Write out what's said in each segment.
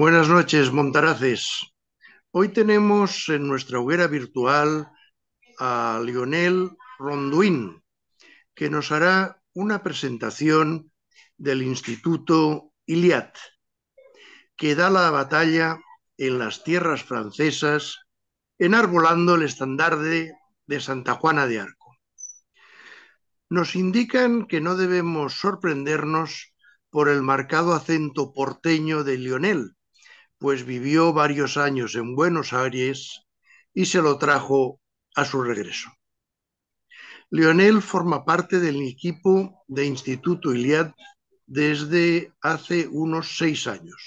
Buenas noches, Montaraces. Hoy tenemos en nuestra hoguera virtual a Lionel Ronduin, que nos hará una presentación del Instituto Iliad, que da la batalla en las tierras francesas, enarbolando el estandarte de Santa Juana de Arco. Nos indican que no debemos sorprendernos por el marcado acento porteño de Lionel, pues vivió varios años en Buenos Aires y se lo trajo a su regreso. Lionel forma parte del equipo de Instituto Iliad desde hace unos seis años.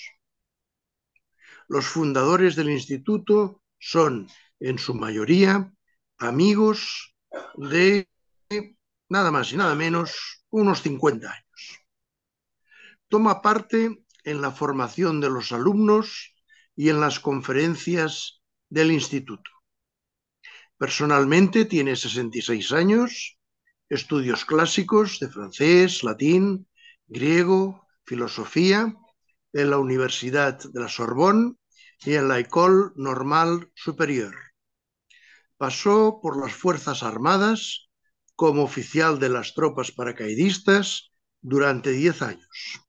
Los fundadores del instituto son, en su mayoría, amigos de nada más y nada menos unos 50 años. Toma parte en la formación de los alumnos y en las conferencias del instituto. Personalmente tiene 66 años, estudios clásicos de francés, latín, griego, filosofía en la Universidad de la Sorbonne y en la École Normale Supérieure. Pasó por las Fuerzas Armadas como oficial de las tropas paracaidistas durante 10 años.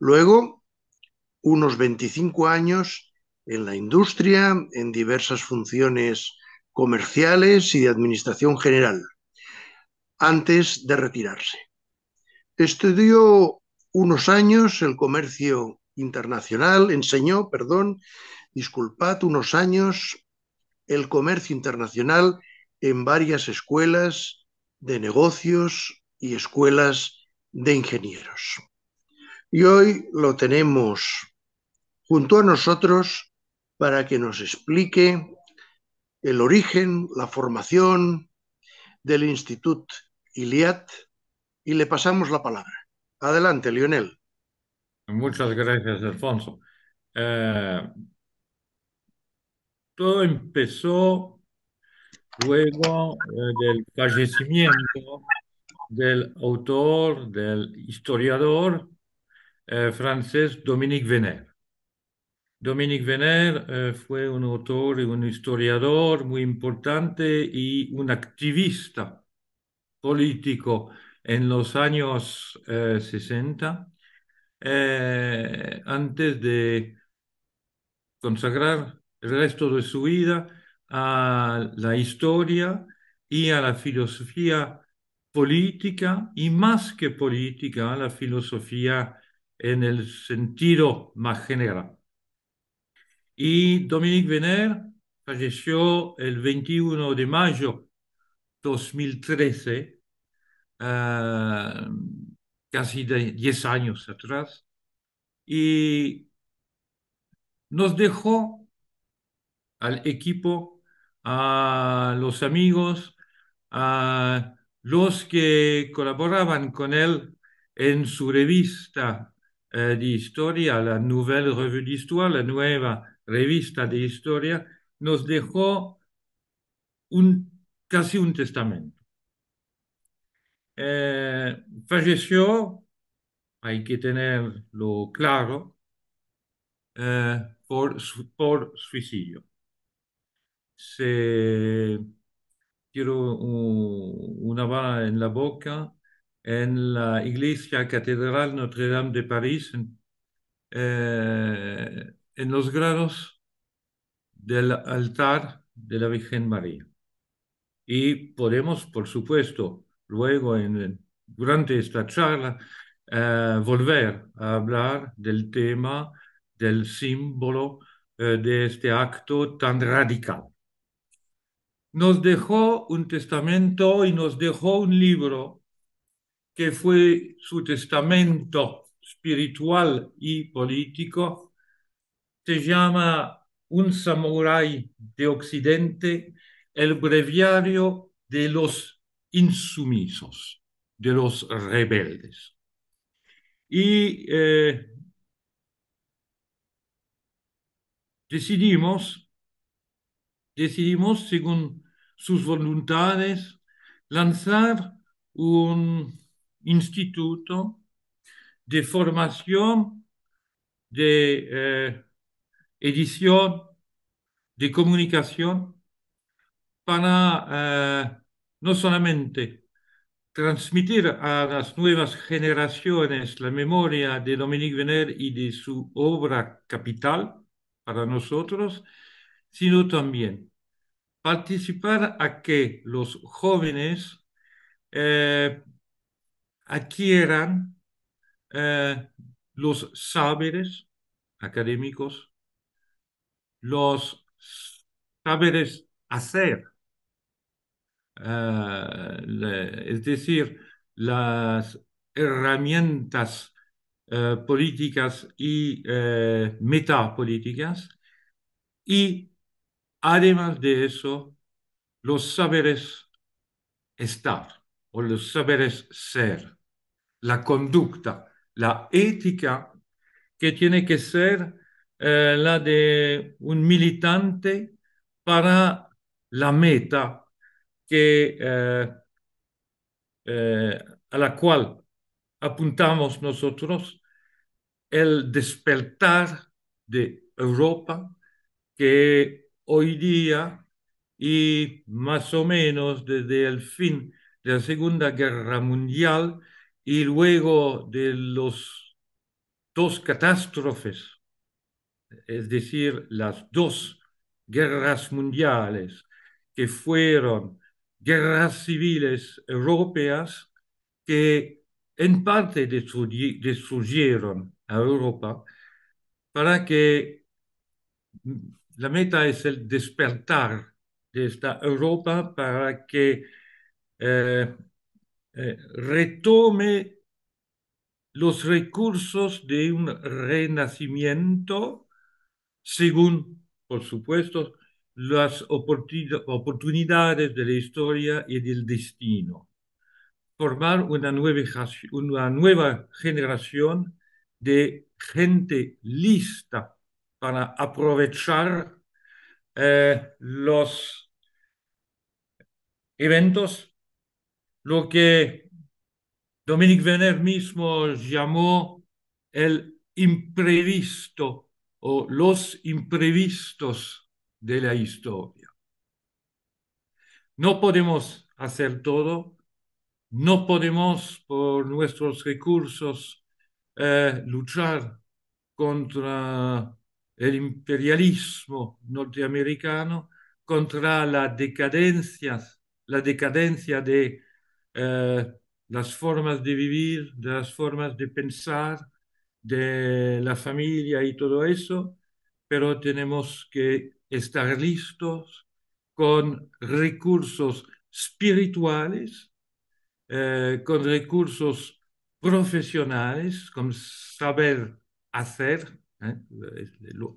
Luego, unos 25 años en la industria, en diversas funciones comerciales y de administración general, antes de retirarse. Estudió unos años el comercio internacional, enseñó, perdón, disculpad, unos años el comercio internacional en varias escuelas de negocios y escuelas de ingenieros. Y hoy lo tenemos junto a nosotros para que nos explique el origen, la formación del Instituto Iliad. y le pasamos la palabra. Adelante, Lionel. Muchas gracias, Alfonso. Eh, todo empezó luego eh, del fallecimiento del autor, del historiador eh, francés Dominique Venner. Dominique Venner eh, fue un autor y un historiador muy importante y un activista político en los años 60, eh, antes de consagrar el resto de su vida a la historia y a la filosofía política y más que política, a la filosofía en el sentido más general. Y Dominique Venner falleció el 21 de mayo 2013, eh, casi 10 años atrás, y nos dejó al equipo, a los amigos, a los que colaboraban con él en su revista eh, historia, la la nueva revista de historia, nos dejó un, casi un testamento. Eh, falleció, hay que tenerlo claro, eh, por, por suicidio. Se tiró una bala en la boca en la iglesia catedral Notre-Dame de París, eh, en, los grados del altar de la Virgen María. Y podemos, por supuesto, luego en, durante esta charla, eh, volver a hablar del tema, del símbolo eh, de este acto tan radical. Nos dejó un testamento y nos dejó un libro que fue su testamento espiritual y político, se llama Un samurái de Occidente, el breviario de los insumisos, de los rebeldes. Y eh, decidimos, decidimos, según sus voluntades, lanzar un instituto de formación de eh, edición, de comunicación, para eh, no solamente transmitir a las nuevas generaciones la memoria de Dominique vener y de su obra capital para nosotros, sino también participar a que los jóvenes eh, adquieran eh, los saberes académicos, los saberes hacer, eh, es decir, las herramientas eh, políticas y metapolíticas, y además de eso, los saberes estar o los saberes ser la conducta, la ética que tiene que ser eh, la de un militante para la meta que, eh, eh, a la cual apuntamos nosotros, el despertar de Europa que hoy día y más o menos desde el fin de la Segunda Guerra Mundial y luego de los dos catástrofes, es decir, las dos guerras mundiales que fueron guerras civiles europeas que en parte destruyeron a Europa para que mm, la meta es el despertar de esta Europa para que eh, eh, retome los recursos de un renacimiento según, por supuesto, las oportunidades de la historia y del destino. Formar una nueva, una nueva generación de gente lista para aprovechar eh, los eventos lo que Dominique Werner mismo llamó el imprevisto o los imprevistos de la historia. No podemos hacer todo, no podemos por nuestros recursos eh, luchar contra el imperialismo norteamericano, contra la decadencia, la decadencia de eh, las formas de vivir, de las formas de pensar, de la familia y todo eso, pero tenemos que estar listos con recursos espirituales, eh, con recursos profesionales, con saber hacer, ¿eh?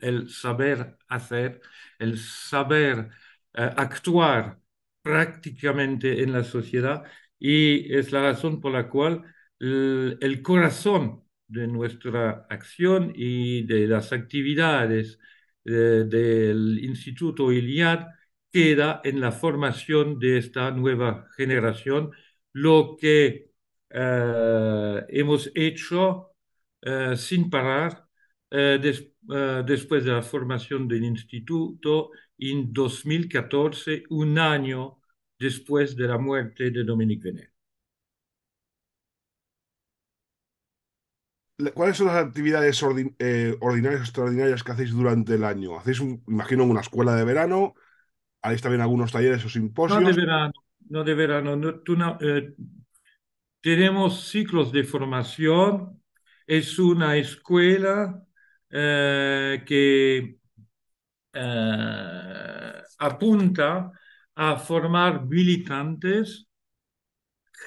el saber hacer, el saber actuar prácticamente en la sociedad y es la razón por la cual el, corazón de nuestra acción y de las actividades eh, del Instituto ILIAD queda en la formación de esta nueva generación, lo que eh, hemos hecho eh, sin parar después de la formación del instituto en 2014, un año después de la muerte de Dominique Venet. ¿Cuáles son las actividades eh, ordinarias extraordinarias que hacéis durante el año? ¿Hacéis, un, imagino, una escuela de verano? ¿habéis también algunos talleres o simposios? No de verano, no de verano. Eh, tenemos ciclos de formación. Es una escuela eh, que apunta a formar militantes,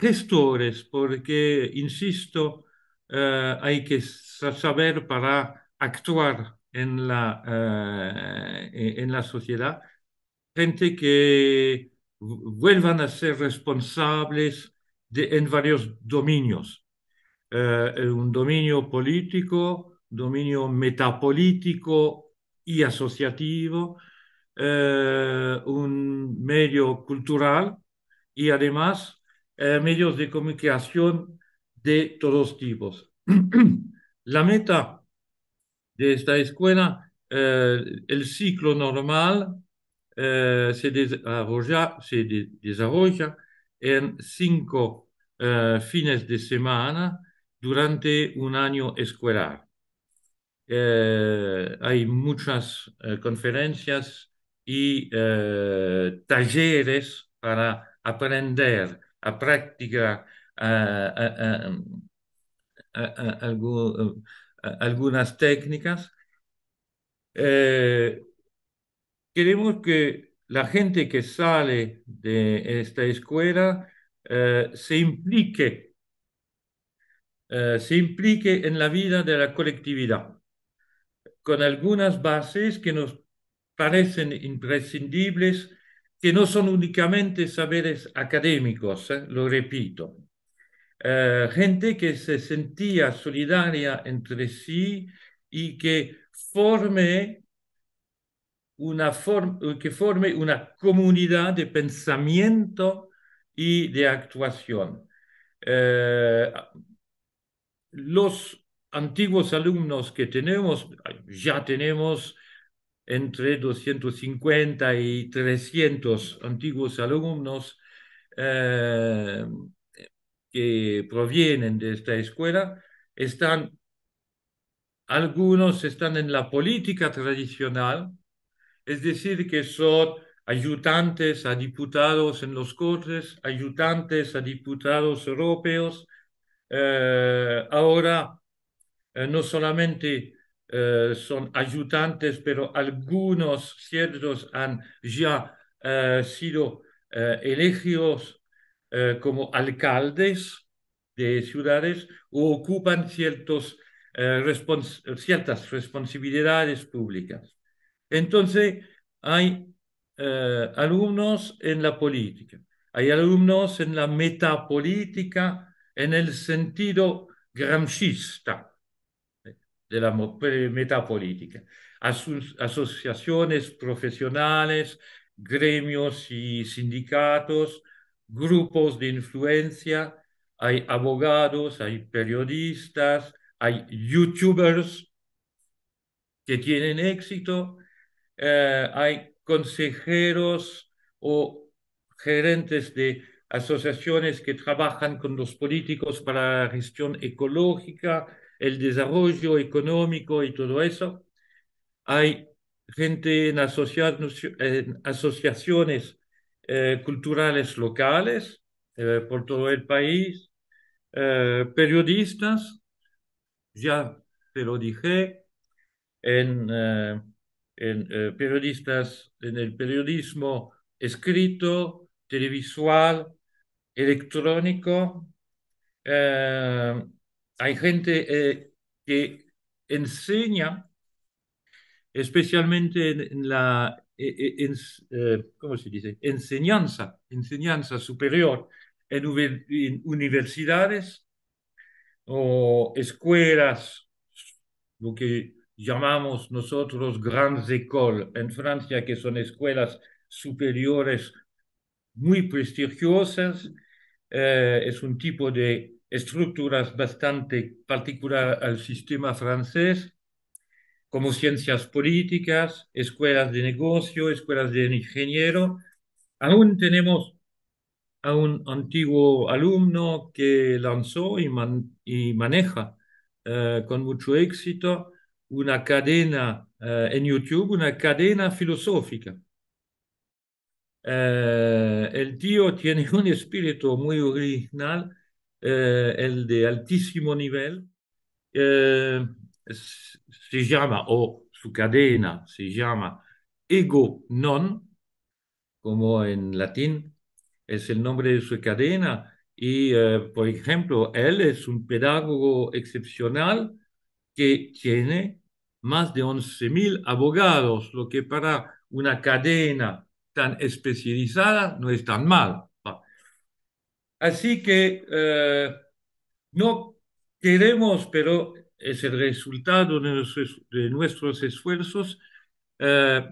gestores, porque, insisto, eh, hay que saber para actuar en la, eh, e-, en la sociedad, gente que vuelvan a ser responsables de, en varios dominios. Eh, un dominio político, dominio metapolítico y asociativo, eh, un medio cultural y además eh, medios de comunicación de todos tipos. La meta de esta escuela, eh, el ciclo normal, se desarrolla, se desarrolla en cinco fines de semana durante un año escolar. hay muchas conferencias y eh, talleres para aprender, a practicar um, algunas técnicas. Eh, queremos que la gente que sale de esta escuela eh, se implique, se implique en la vida de la colectividad, con algunas bases que nos parecen imprescindibles, que no son únicamente saberes académicos, ¿eh? lo repito. Eh, gente que se sentía solidaria entre sí y que forme una, que forme una comunidad de pensamiento y de actuación. Eh, los antiguos alumnos que tenemos, ya tenemos entre 250 y 300 antiguos alumnos eh, que provienen de esta escuela, están, algunos están en la política tradicional, es decir, que son ayudantes a diputados en los cortes, ayudantes a diputados europeos. Eh, ahora, eh, no solamente eh, son ayudantes, pero algunos ciertos han ya eh, sido eh, elegidos como alcaldes de ciudades o ocupan ciertos, ciertas responsabilidades públicas. Entonces, hay alumnos en la política, hay alumnos en la metapolítica en el sentido gramscista de la metapolítica. asociaciones profesionales, gremios y sindicatos, grupos de influencia, hay abogados, hay periodistas, hay youtubers que tienen éxito, eh, hay consejeros o gerentes de asociaciones que trabajan con los políticos para la gestión ecológica, el desarrollo económico y todo eso. Hay gente en, asociaciones eh, culturales locales eh, por todo el país, eh, periodistas, ya te lo dije, en periodistas en el periodismo escrito, televisual, electrónico, hay gente eh, que enseña, especialmente en, la e, e, eh, ¿cómo se dice? enseñanza, enseñanza superior en, universidades o escuelas, lo que llamamos nosotros grandes écoles en Francia, que son escuelas superiores muy prestigiosas. Eh, es un tipo de estructuras bastante particulares al sistema francés, como ciencias políticas, escuelas de negocio, escuelas de ingeniero. Aún tenemos a un antiguo alumno que lanzó y, maneja eh, con mucho éxito una cadena eh, en YouTube, una cadena filosófica. Eh, el tío tiene un espíritu muy original eh, el de altísimo nivel, eh, se llama, o su cadena se llama Ego Non, como en latín es el nombre de su cadena, y eh, por ejemplo, él es un pedagogo excepcional que tiene más de 11.000 abogados, lo que para una cadena tan especializada no es tan mal. Así que eh, no queremos, pero es el resultado de, nuestros, esfuerzos, eh,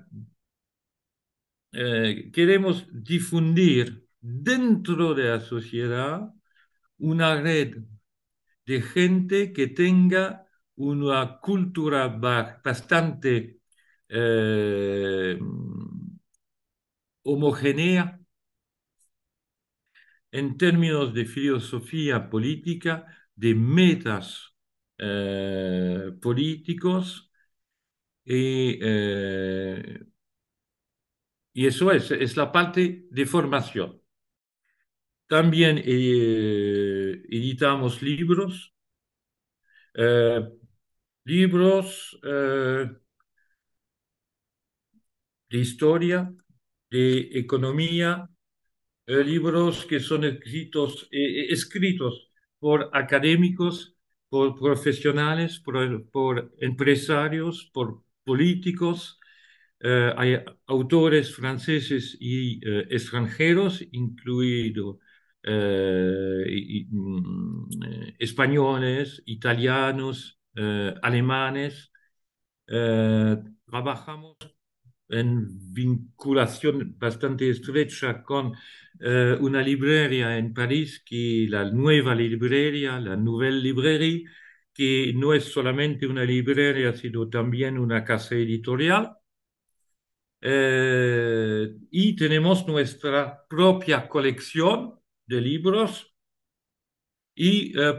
eh, queremos difundir dentro de la sociedad una red de gente que tenga una cultura bastante homogénea en términos de filosofía política, de metas eh, políticos, eh, y, eso es, es la parte de formación. También eh, editamos libros, libros de historia, de economía, libros que son escritos, eh, eh, escritos por académicos, por profesionales, por, empresarios, por políticos. Eh, hay autores franceses y extranjeros, incluidos mm, españoles, italianos, alemanes. trabajamos en vinculación bastante estrecha con eh, una librería en París, que la nueva librería, la Nouvelle Librairie, que no es solamente una librería, sino también una casa editorial. Eh, y tenemos nuestra propia colección de libros y eh,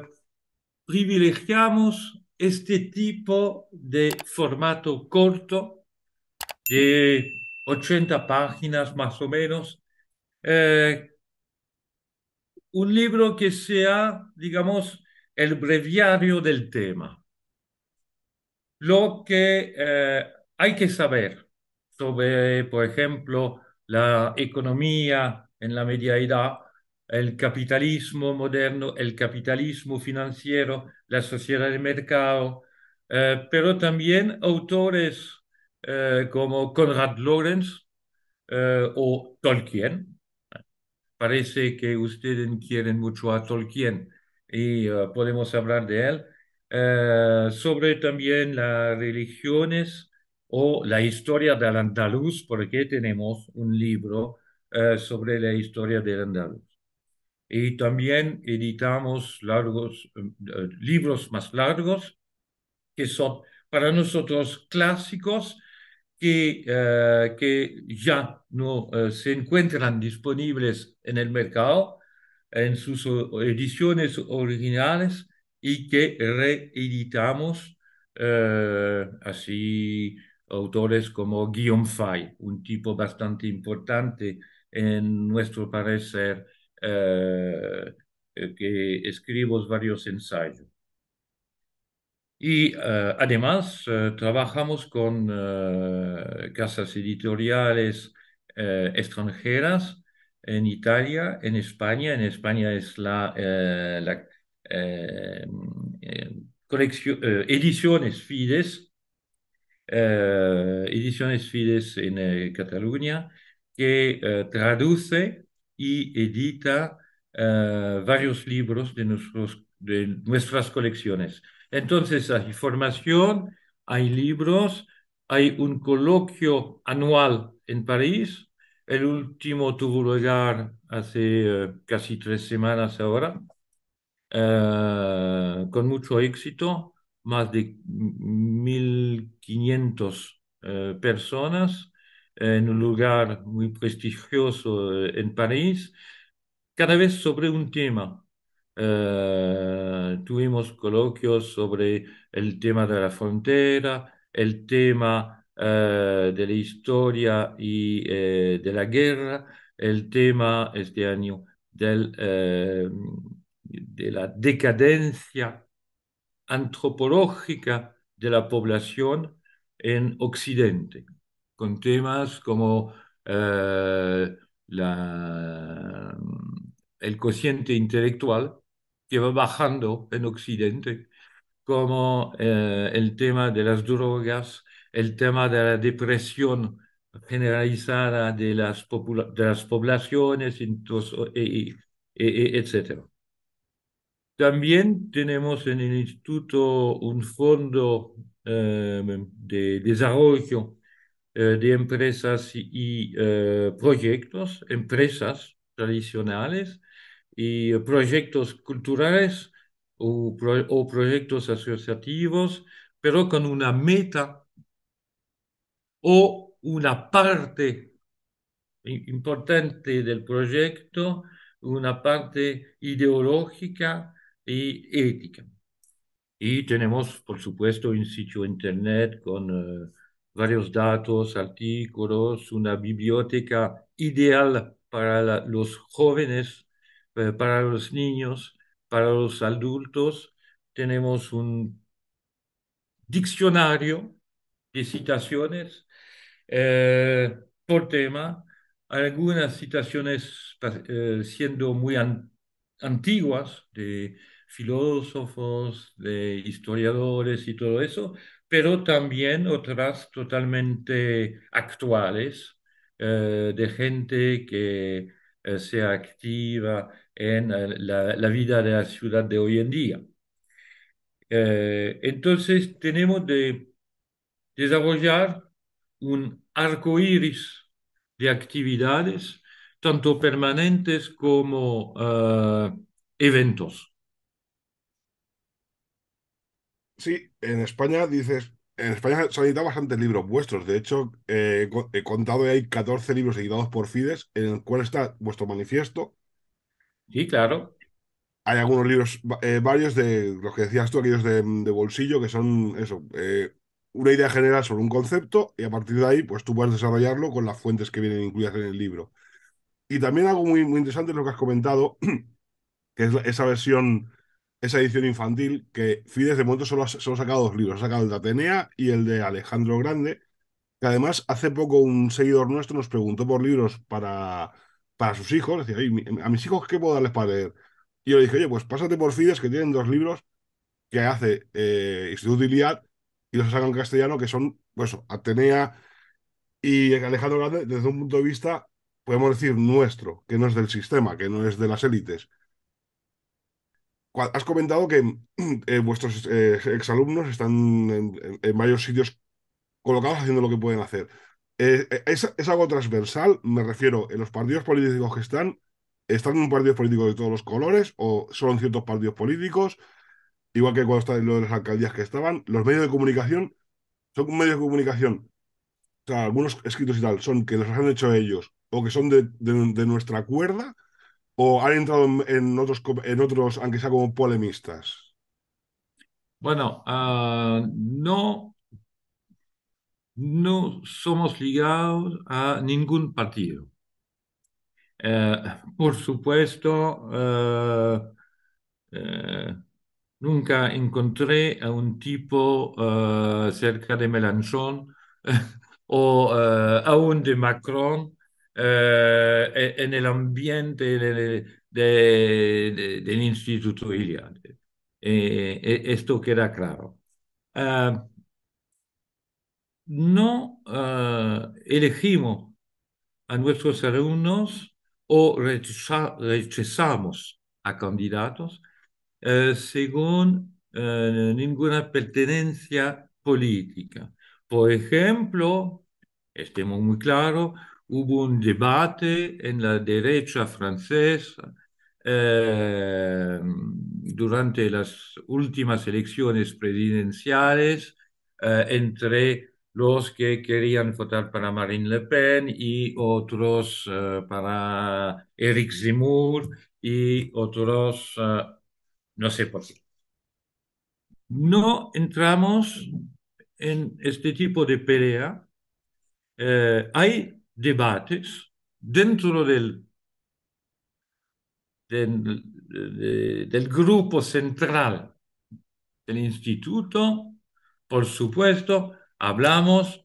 privilegiamos este tipo de formato corto de 80 páginas más o menos. Eh, un libro que sea, digamos, el breviario del tema. Lo que eh, hay que saber sobre, por ejemplo, la economía en la media edad, el capitalismo moderno, el capitalismo financiero, la sociedad de mercado, eh, pero también autores eh, como Conrad Lorenz eh, o Tolkien. Parece que ustedes quieren mucho a Tolkien y eh, podemos hablar de él. sobre también las religiones o la historia del andaluz, porque tenemos un libro sobre la historia del andaluz. Y también editamos largos, libros más largos que son para nosotros clásicos eh, que, ya no eh, se encuentran disponibles en el mercado en sus eh, ediciones originales y que reeditamos así autores como Guillaume Fay, un tipo bastante importante en nuestro parecer, que escribimos varios ensayos. Y eh, además eh, trabajamos con eh, casas editoriales extranjeras en Italia, en España. En España es la, la mm, ediciones Fides, ediciones Fides en Cataluña, que traduce y edita varios libros de nuestras colecciones. Entonces hay formación, hay libros, hay un coloquio anual en París. El último tuvo lugar hace eh, casi tres semanas ahora, eh, con mucho éxito, más de 1.500 eh, personas en un lugar muy prestigioso en París, cada vez sobre un tema. Eh, tuvimos coloquios sobre el tema de la frontera, el tema eh, de la historia y eh, de la guerra, el tema este año del, de la decadencia antropológica de la población en Occidente, con temas como la, el cociente intelectual, que va bajando en Occidente, como eh, el tema de las drogas, el tema de la depresión generalizada de las, de las poblaciones, e, e, e, etc. También tenemos en el instituto un fondo eh, de desarrollo eh, de empresas y, proyectos, empresas tradicionales, y proyectos culturales o, proyectos asociativos, pero con una meta o una parte importante del proyecto, una parte ideológica y ética. Y tenemos, por supuesto, un sitio internet con eh, varios datos, artículos, una biblioteca ideal para los jóvenes eh, para los niños, para los adultos. Tenemos un diccionario de citaciones eh, por tema, algunas citaciones eh, siendo muy antiguas de filósofos, de historiadores y todo eso, pero también otras totalmente actuales, de gente que eh, sea activa en eh, la, vida de la ciudad de hoy en día. Eh, entonces tenemos de desarrollar un arco iris de actividades, tanto permanentes como eventos. Sí, en España dices en España se han editado bastantes libros vuestros. De hecho, eh, he contado que hay 14 libros editados por Fides, en el cual está vuestro manifiesto. Sí, claro. Hay algunos libros, eh, varios de los que decías tú, aquellos de, bolsillo, que son eso, eh, una idea general sobre un concepto y a partir de ahí, pues tú puedes desarrollarlo con las fuentes que vienen incluidas en el libro. Y también algo muy, muy interesante es lo que has comentado, que es esa versión esa edición infantil que Fides de momento solo ha, solo sacado dos libros, ha sacado el de Atenea y el de Alejandro Grande, que además hace poco un seguidor nuestro nos preguntó por libros para, para sus hijos, decía, a mis hijos qué puedo darles para leer. Y yo le dije, oye, pues pásate por Fides que tienen dos libros que hace eh, Instituto Iliad y los sacan en castellano, que son, pues, Atenea y Alejandro Grande, desde un punto de vista, podemos decir, nuestro, que no es del sistema, que no es de las élites, has comentado que eh, vuestros eh, exalumnos están en, varios sitios colocados haciendo lo que pueden hacer. Eh, es, algo transversal, me refiero, en los partidos políticos que están, ¿están en un partido político de todos los colores o son ciertos partidos políticos? Igual que cuando están lo de las alcaldías que estaban, los medios de comunicación son medios de comunicación, o sea, algunos escritos y tal, son que los han hecho ellos o que son de nuestra cuerda o han entrado en, otros, en otros, aunque sea como polemistas? Bueno, ah, no, no somos ligados a ningún partido. Eh, por supuesto, eh, eh, nunca encontré a un tipo cerca de Melanchón o aún de Macron eh, e, en el ambiente del Instituto Iliade. Eh, esto queda claro. Ah, no eh, elegimos a nuestros alumnos o rechazamos a candidatos según ninguna pertenencia política. Por ejemplo, estemos muy claro hubo un debate en la derecha francesa eh, durante las últimas elecciones presidenciales eh, entre los que querían votar para Marine Le Pen y otros eh, para Eric Zemmour y otros no sé por qué. No entramos en este tipo de pelea. hay debates dentro del, del, grupo central del instituto, por supuesto, hablamos,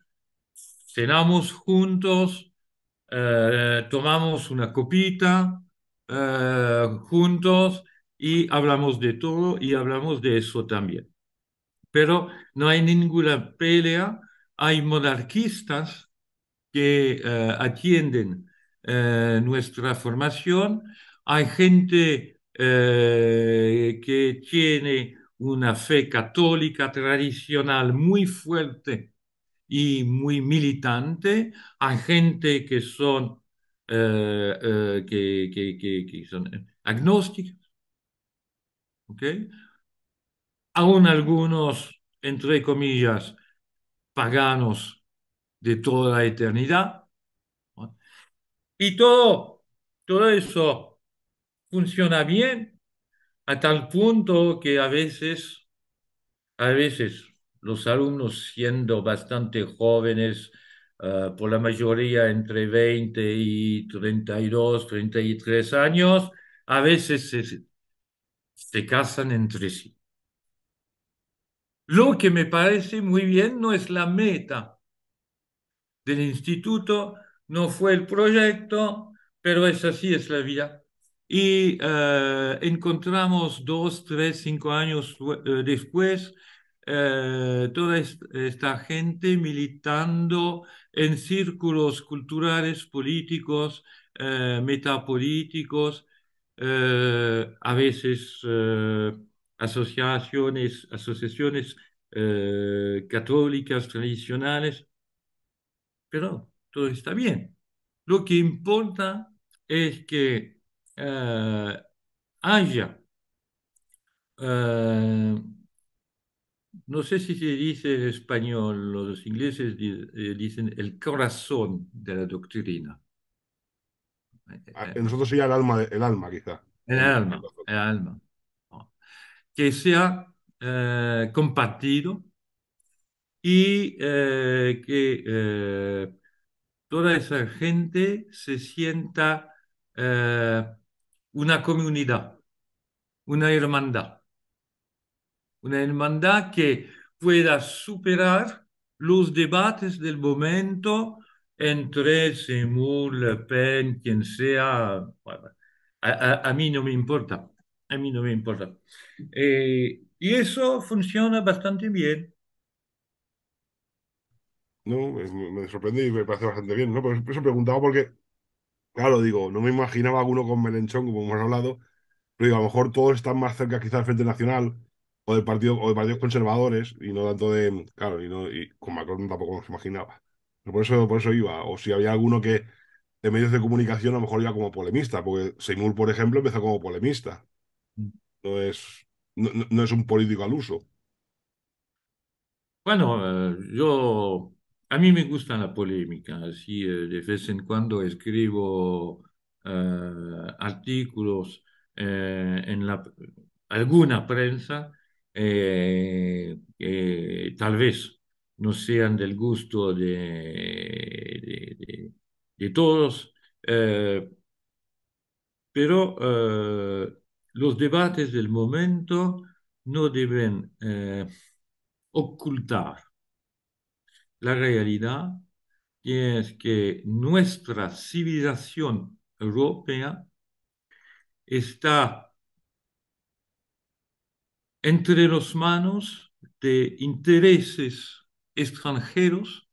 cenamos juntos, eh, tomamos una copita eh, juntos y hablamos de todo y hablamos de eso también. Pero no hay ninguna pelea, hay monarquistas que eh, atienden eh, nuestra formación, hay gente eh, que tiene una fe católica tradicional muy fuerte y muy militante, hay gente que son, que, son agnósticos, aún algunos, entre comillas, paganos de toda la eternidad. Y todo, todo eso funciona bien a tal punto que a veces, a veces los alumnos siendo bastante jóvenes, ah, por la mayoría entre 20 y 32, 33 años, a veces se casan entre sí. Lo que me parece muy bien no es la meta, del instituto, no fue el proyecto, pero es así, es la vida. Y eh, encontramos dos, tres, cinco años eh, después eh, toda esta gente militando en círculos culturales, políticos, metapolíticos, a veces asociaciones, asociaciones católicas tradicionales, pero todo está bien. Lo que importa es que eh, haya, eh, no sé si se dice en español, los ingleses eh, dicen el corazón de la doctrina. Ah, en nosotros sería el alma, el alma quizá. El alma, el alma. Que sea compartido y eh, que eh, toda esa gente se sienta eh, una comunidad, una hermandad, una hermandad que pueda superar los debates del momento entre Seymour, Pen, quien sea, a, mí no me importa, a mí no me importa. y eso funciona bastante bien. ¿no? me sorprendí y me parece bastante bien, ¿no? Pero eso preguntaba porque, claro, digo, no me imaginaba alguno con Melenchón, como hemos hablado, pero digo, a lo mejor todos están más cerca quizá del Frente Nacional o de, partido, o de partidos conservadores y no tanto de, claro, y, no, y con Macron tampoco nos imaginaba. por eso, por eso iba, o si había alguno que de medios de comunicación a lo mejor iba como polemista, porque Seymour, por ejemplo, empezó como polemista. No es, no es un político al uso. Bueno, eh, yo a mí me gusta la polémica, así eh, de vez en cuando escribo eh, artículos eh, en la, alguna prensa que tal vez no sean del gusto de, todos, pero los debates del momento no deben ocultar la realidad es que nuestra civilización europea está entre las manos de intereses extranjeros,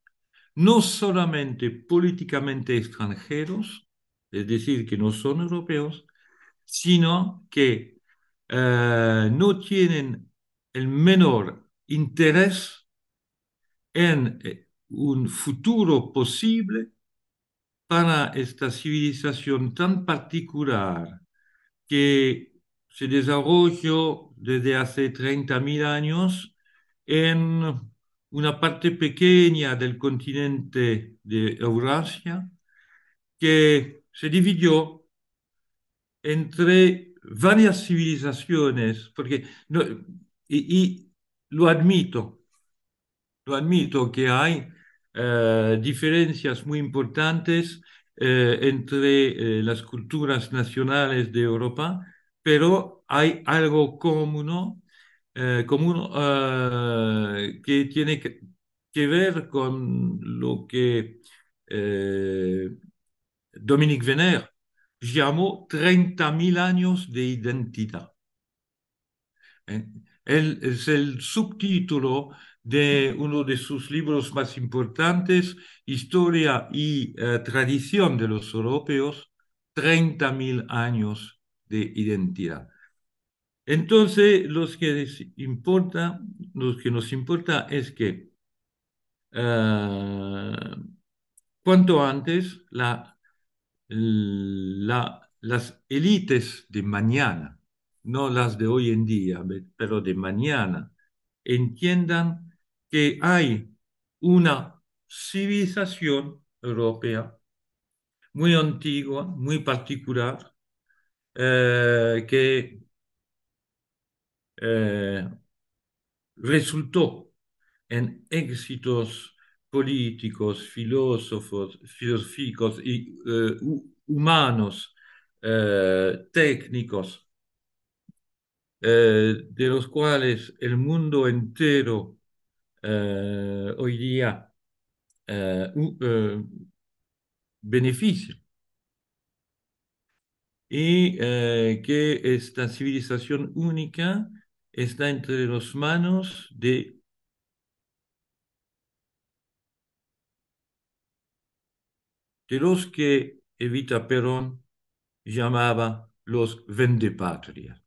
no solamente políticamente extranjeros, es decir, que no son europeos, sino que eh, no tienen el menor interés en eh, un futuro posible para esta civilización tan particular que se desarrolló desde hace 30.000 años en una parte pequeña del continente de Eurasia que se dividió entre varias civilizaciones, porque y lo admito, lo admito, que hay eh, diferencias muy importantes eh, entre eh, las culturas nacionales de Europa, pero hay algo común, común que tiene que, ver con lo que Dominique Venner llamó 30.000 años de identidad. es el subtítulo de uno de sus libros más importantes, Historia y eh, Tradición de los Europeos, 30.000 años de identidad. Entonces, lo que, importa, que nos importa es que eh, cuanto antes la, la, las élites de mañana, no las de hoy en día, pero de mañana, entiendan que hay una civilización europea muy antigua, muy particular, eh, que eh, resultó en éxitos políticos, filósofos, filosóficos y eh, humanos, técnicos, de los cuales el mundo entero eh, hoy día eh, eh, beneficio y que esta civilización única está entre las manos de de los que Evita Perón llamaba los vendepatrias.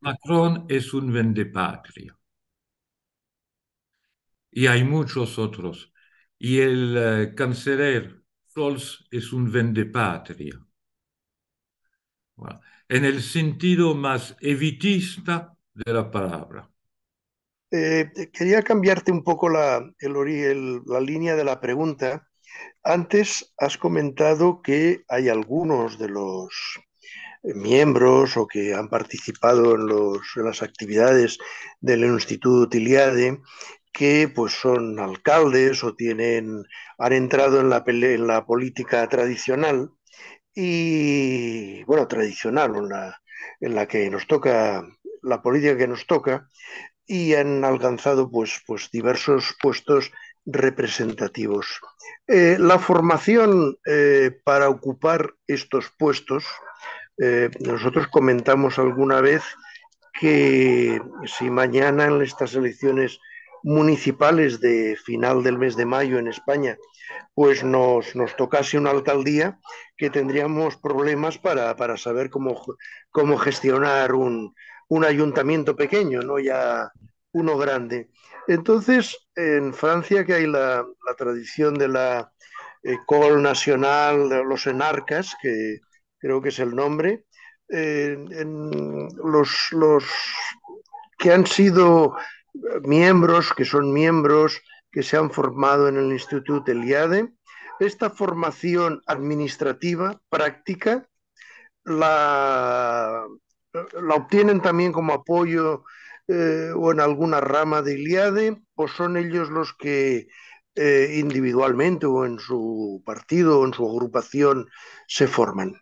Macron es un vendepatria. Y hay muchos otros. Y el eh, canciller Scholz es un vendepatria. en el sentido más evitista de la palabra. Eh, quería cambiarte un poco la, el, la línea de la pregunta. Antes has comentado que hay algunos de los miembros o que han participado en, las actividades del Instituto Tiliade que pues son alcaldes o tienen han entrado en la, política tradicional y bueno tradicional en la, que nos toca la política que nos toca y han alcanzado pues, pues diversos puestos representativos. Eh, la formación eh, para ocupar estos puestos eh, nosotros comentamos alguna vez que si mañana en estas elecciones municipales de final del mes de mayo en España, pues nos, tocase una alcaldía que tendríamos problemas para, saber cómo, cómo gestionar un, ayuntamiento pequeño, no ya uno grande. Entonces, en Francia, que hay la, tradición de la eh, col nacional, los enarcas, que, creo que es el nombre, eh, en los, los que han sido miembros, que son miembros, que se han formado en el Instituto Eliade, esta formación administrativa práctica la, la obtienen también como apoyo eh, o en alguna rama de Iliade o son ellos los que eh, individualmente o en su partido o en su agrupación se forman?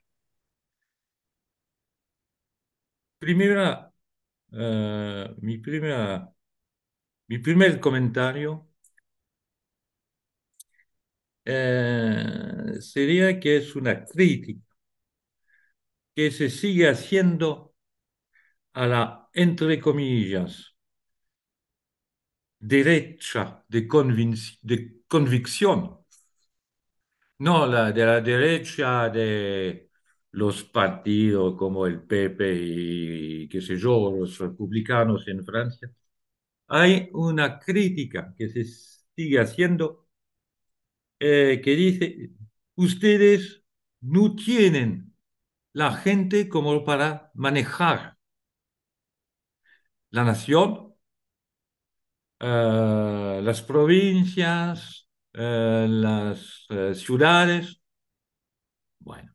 primera, eh, mi, primera, mi primer comentario eh, sería que es una crítica que se sigue haciendo a la, entre comillas, derecha de, convic de convicción, no la de la derecha de los partidos como el PP y qué sé yo, los republicanos en Francia, hay una crítica que se sigue haciendo eh, que dice, ustedes no tienen la gente como para manejar la nación, eh, las provincias, eh, las ciudades. Bueno,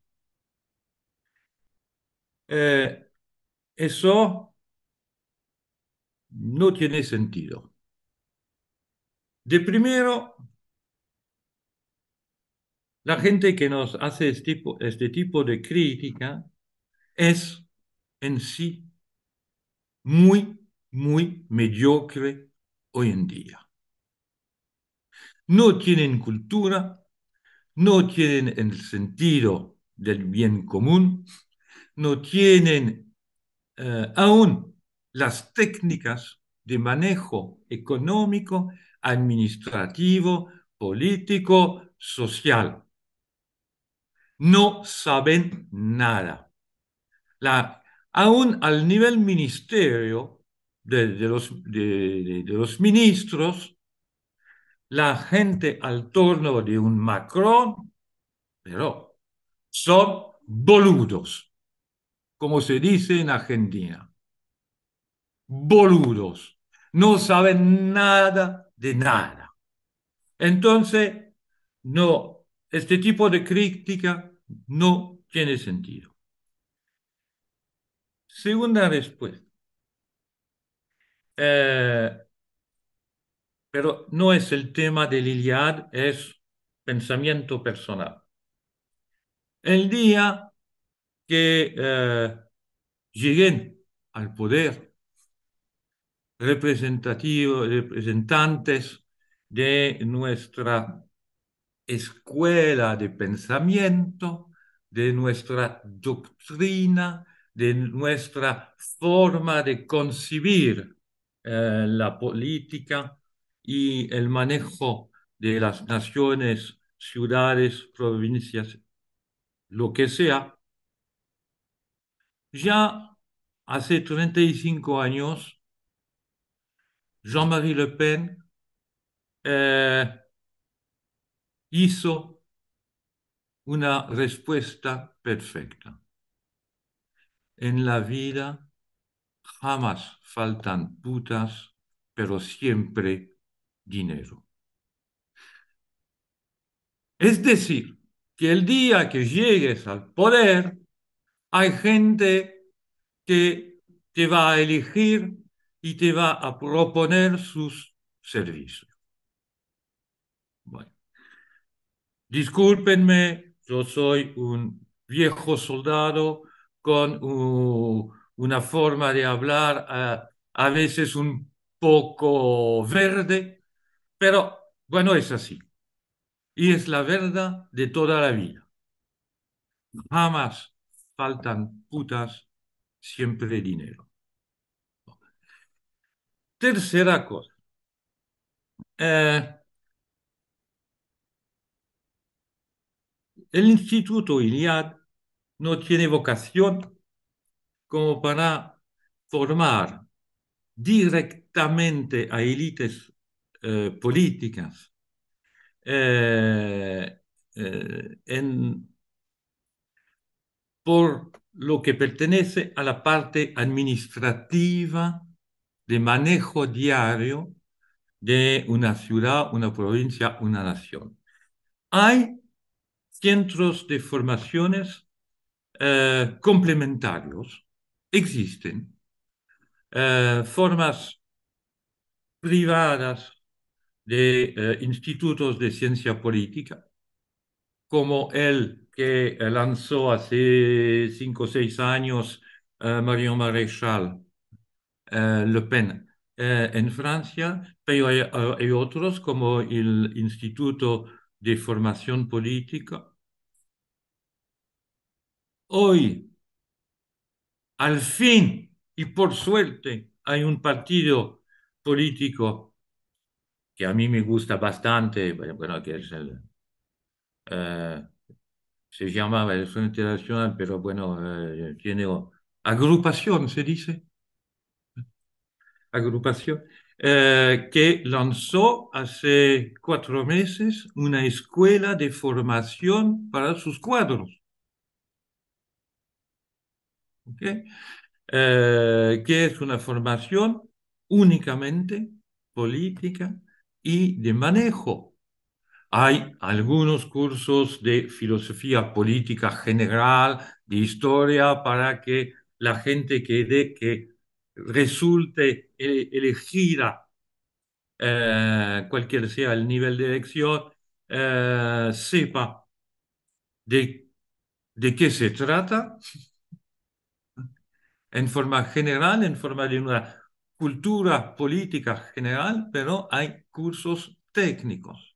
eh, eso no tiene sentido. De primero, la gente que nos hace este tipo, este tipo de crítica es en sí muy, muy mediocre hoy en día. No tienen cultura, no tienen el sentido del bien común, no tienen eh, aún las técnicas de manejo económico, administrativo, político, social. No saben nada. aún al nivel ministerio de, los, de los ministros, la gente al torno de un Macron, pero son boludos como se dice en Argentina. Boludos. No saben nada de nada. Entonces, no, este tipo de crítica no tiene sentido. Segunda respuesta. Eh, pero no es el tema del Iliad, es pensamiento personal. El día que eh, lleguen al poder representativos, representantes de nuestra escuela de pensamiento, de nuestra doctrina, de nuestra forma de concebir eh, la política y el manejo de las naciones, ciudades, provincias, lo que sea, ya hace 35 años, Jean-Marie Le Pen eh, hizo una respuesta perfecta. En la vida jamás faltan putas, pero siempre dinero. Es decir, que el día que llegues al poder, hay gente que te va a elegir y te va a proponer sus servicios. Bueno, discúlpenme, yo soy un viejo soldado con una forma de hablar a veces un poco verde, pero bueno, es así. Y es la verdad de toda la vida. Jamás faltan putas, siempre de dinero. Tercera cosa. Eh, el Instituto ILIAD no tiene vocación como para formar directamente a élites eh, políticas eh, en por lo que pertenece a la parte administrativa de manejo diario de una ciudad, una provincia, una nación. Hay centros de formaciones eh, complementarios, existen, eh, formas privadas de eh, institutos de ciencia política, como el que lanzó hace cinco o seis años eh, Mario Marion Maréchal eh, Le Pen eh, en Francia, pero hay, otros como el Instituto de Formación Política. Hoy, al fin y por suerte, hay un partido político que a mí me gusta bastante, bueno, que es el se llamaba el Frente Internacional, pero bueno, eh, tiene agrupación, se dice, agrupación, eh, que lanzó hace cuatro meses una escuela de formación para sus cuadros. Eh, que es una formación únicamente política y de manejo hay algunos cursos de filosofía política general, de historia, para que la gente que resulte e-, elegida, eh, cualquier sea el nivel de elección, eh, sepa de, de qué se trata en forma general, en forma de una cultura política general, pero hay cursos técnicos.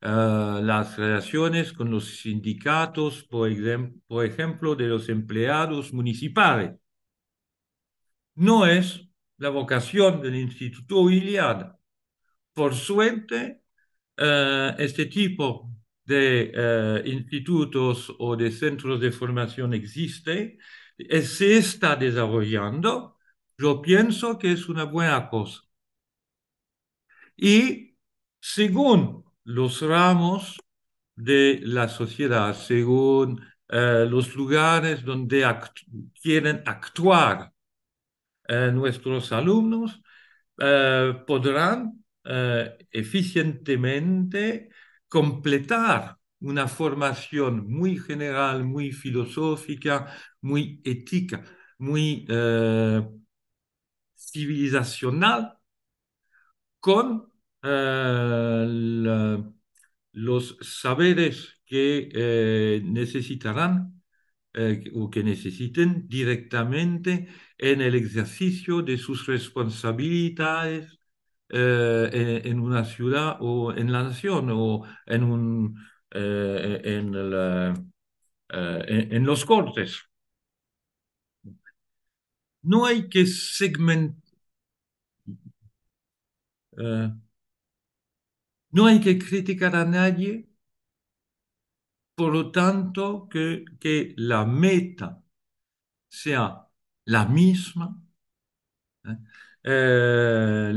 Ah, las relaciones con los sindicatos, por, por, ejemplo, de los empleados municipales. No es la vocación del Instituto Iliad. Por suerte, ah, este tipo de ah, institutos o de centros de formación existe, eh, se está desarrollando. Yo pienso que es una buena cosa. Y según los ramos de la sociedad, según eh, los lugares donde quieren actuar eh, nuestros alumnos, eh, podrán eficientemente completar una formación muy general, muy filosófica, muy ética, muy civilizacional, con Ah, los saberes que eh, necesitarán eh, o que necesiten directamente en el ejercicio de sus responsabilidades eh, en, una ciudad o en la nación o en, un, en, en, los cortes. No hay que segmentar no hay que criticar a nadie, por lo tanto, que, la meta sea la misma, ¿eh? Eh,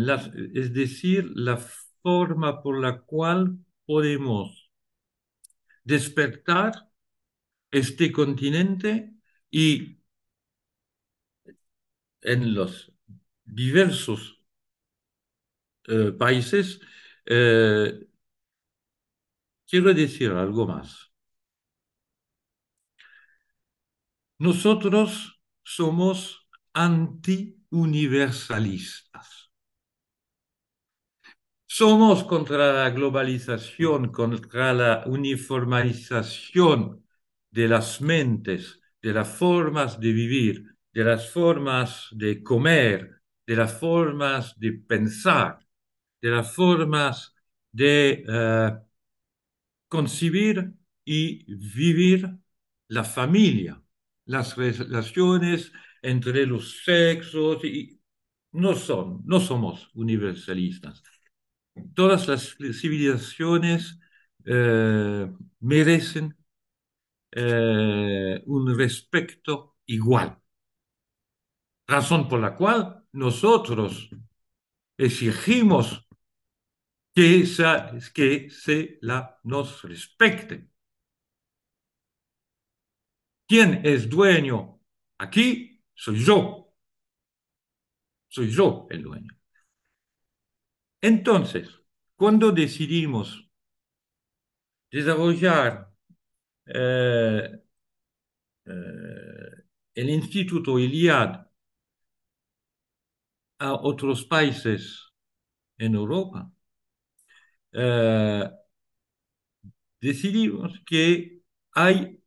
es decir, la forma por la cual podemos despertar este continente y en los diversos eh, países eh, quiero decir algo más. Nosotros somos antiuniversalistas. Somos contra la globalización, contra la uniformización de las mentes, de las formas de vivir, de las formas de comer, de las formas de pensar de las formas de eh, concibir concebir y vivir la familia, las relaciones entre los sexos y no son, no somos universalistas. Todas las civilizaciones eh, merecen eh, un respeto igual. Razón por la cual nosotros exigimos que, que se la nos respete. ¿Quién es dueño aquí? Soy yo. Soy yo el dueño. Entonces, cuando decidimos desarrollar eh, eh, el Instituto Iliad a otros países en Europa, eh, decidimos que hay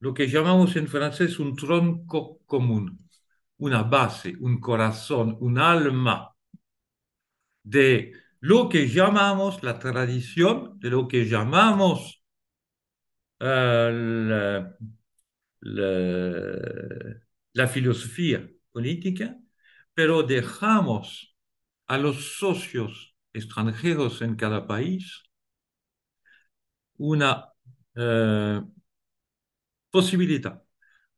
lo que llamamos en francés un tronco común, una base, un corazón, un alma de lo que llamamos la tradición, de lo que llamamos eh, la filosofía política, pero dejamos a los socios extranjeros en cada país, una eh, posibilidad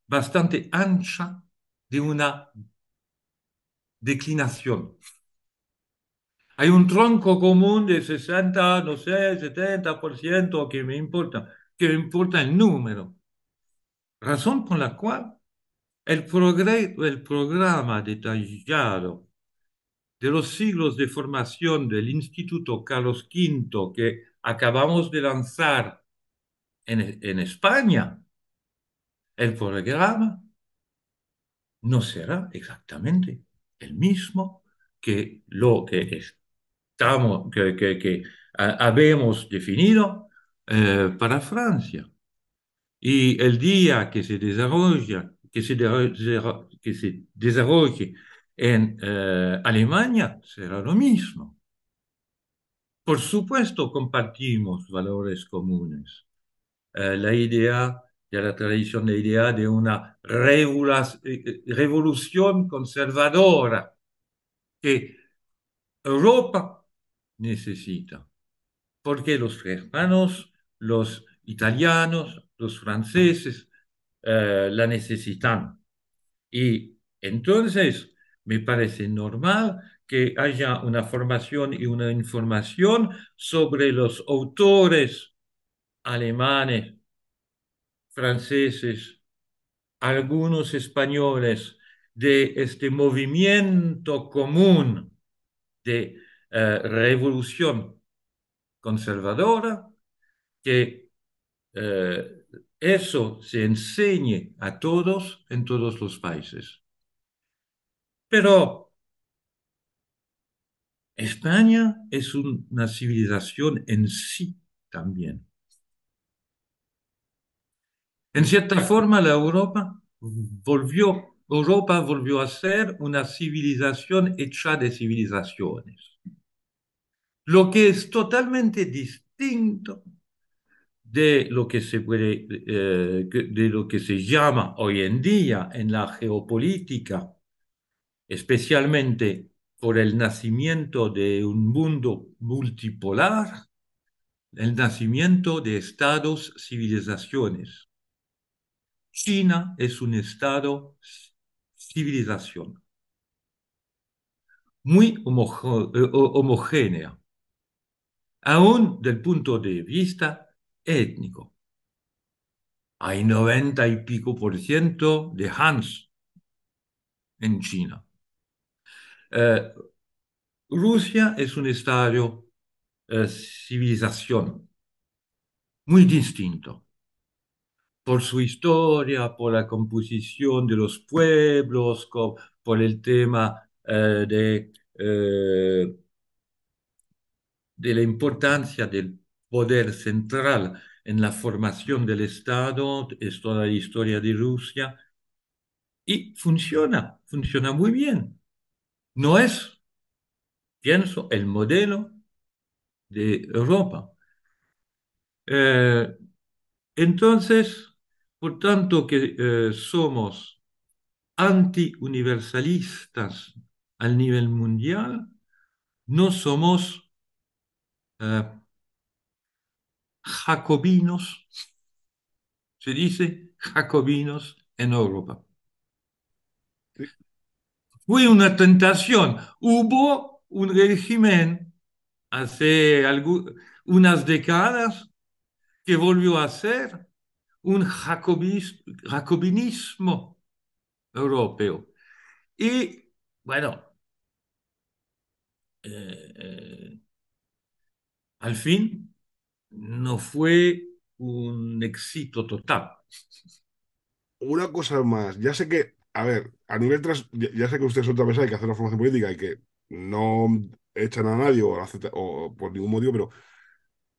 bastante ancha de una declinación. Hay un tronco común de 60, no sé, 70%, que me importa, que me importa el número. Razón por la cual el, el programa detallado de los siglos de formación del Instituto Carlos V que acabamos de lanzar en, España, el programa no será exactamente el mismo que lo que estamos, que, que habemos definido eh, para Francia. Y el día que se desarrolla, que se, que se desarrolle en eh, Alemania será lo mismo. Por supuesto, compartimos valores comunes. Eh, la idea de la tradición, la idea de una eh, revolución conservadora que Europa necesita. Porque los germanos, los italianos, los franceses la necesitan. Y entonces me parece normal que haya una formación y una información sobre los autores alemanes, franceses, algunos españoles de este movimiento común de eh, revolución conservadora, que eh, eso se enseñe a todos en todos los países. Pero España es una civilización en sí también. En cierta forma, la Europa volvió, Europa volvió a ser una civilización hecha de civilizaciones, lo que es totalmente distinto de lo que se eh, de lo que se llama hoy en día en la geopolítica especialmente por el nacimiento de un mundo multipolar, el nacimiento de estados civilizaciones. China es un estado civilización muy eh, homogénea, aún del punto de vista étnico. Hay 90 y pico por ciento de Hans en China. Eh, Rusia es un estadio eh, civilización muy distinto por su historia, por la composición de los pueblos, por el tema eh, de, de la importancia del poder central en la formación del Estado, es toda la historia de Rusia, y funciona, funciona muy bien no es, pienso, el modelo de Europa. Eh, entonces, por tanto que eh, somos antiuniversalistas al nivel mundial, no somos eh, jacobinos, se dice jacobinos en Europa fue una tentación. Hubo un régimen hace unas décadas que volvió a ser un jacobinismo europeo. Y bueno, eh, eh, al fin no fue un éxito total. Una cosa más, ya sé que a ver, a nivel tras, ya, sé que ustedes otra vez hay que hacer la formación política y que no echan a nadie o, por ningún motivo, pero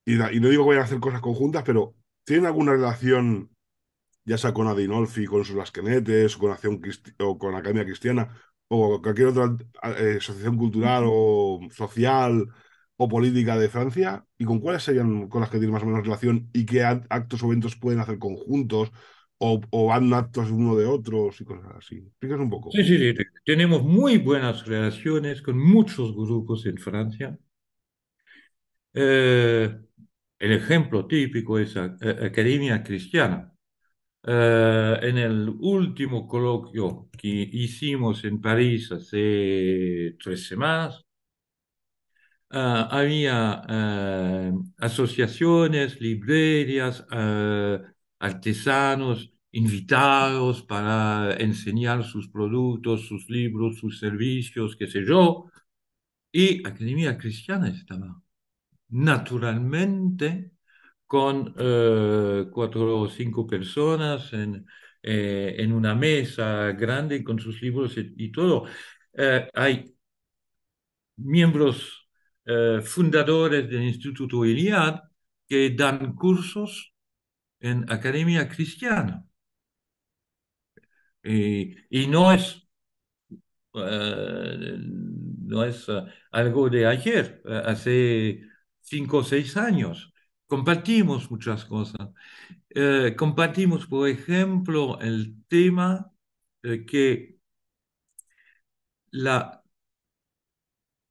y, no digo que vayan a hacer cosas conjuntas, pero ¿tienen alguna relación, ya sea con Adinolfi, con sus Lasquenetes, o con Acción o con Academia Cristiana, o cualquier otra eh, asociación cultural o social o política de Francia? ¿Y con cuáles serían con las que tienen más o menos relación y qué actos o eventos pueden hacer conjuntos o, o van actos uno de otros y cosas así. Explícanos un poco. Sí, sí, sí. Tenemos muy buenas relaciones con muchos grupos en Francia. Eh, el ejemplo típico es Academia Cristiana. Eh, en el último coloquio que hicimos en París hace tres semanas, eh, había asociaciones, librerías, artesanos invitados para enseñar sus productos, sus libros, sus servicios, qué sé yo. Y Academia Cristiana estaba naturalmente con eh, cuatro o cinco personas en, eh, en una mesa grande con sus libros y, todo. Eh, hay miembros fundadores del Instituto Iliad que dan cursos en Academia Cristiana. Y, no es, eh, no es eh, algo de ayer, eh, hace cinco o seis años. Compartimos muchas cosas. compartimos, por ejemplo, el tema que la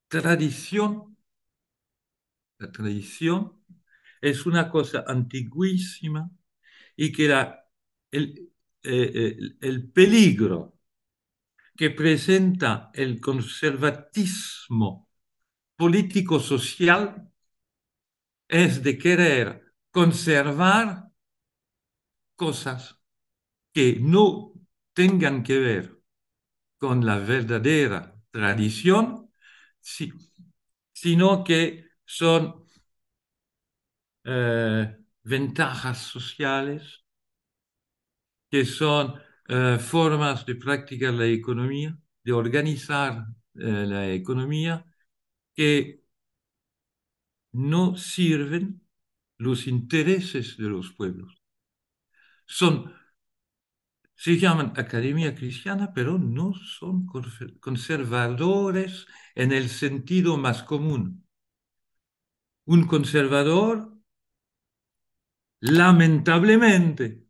tradición, la tradición es una cosa antiguísima y que el, eh, eh, el, peligro que presenta el conservatismo político-social es de querer conservar cosas que no tengan que ver con la verdadera tradición, sino que son eh, ventajas sociales, que son eh, formas de practicar la economía, de organizar eh, la economía, que no sirven los intereses de los pueblos. Son, se llaman academia cristiana, pero no son conservadores en el sentido más común. Un conservador lamentablemente,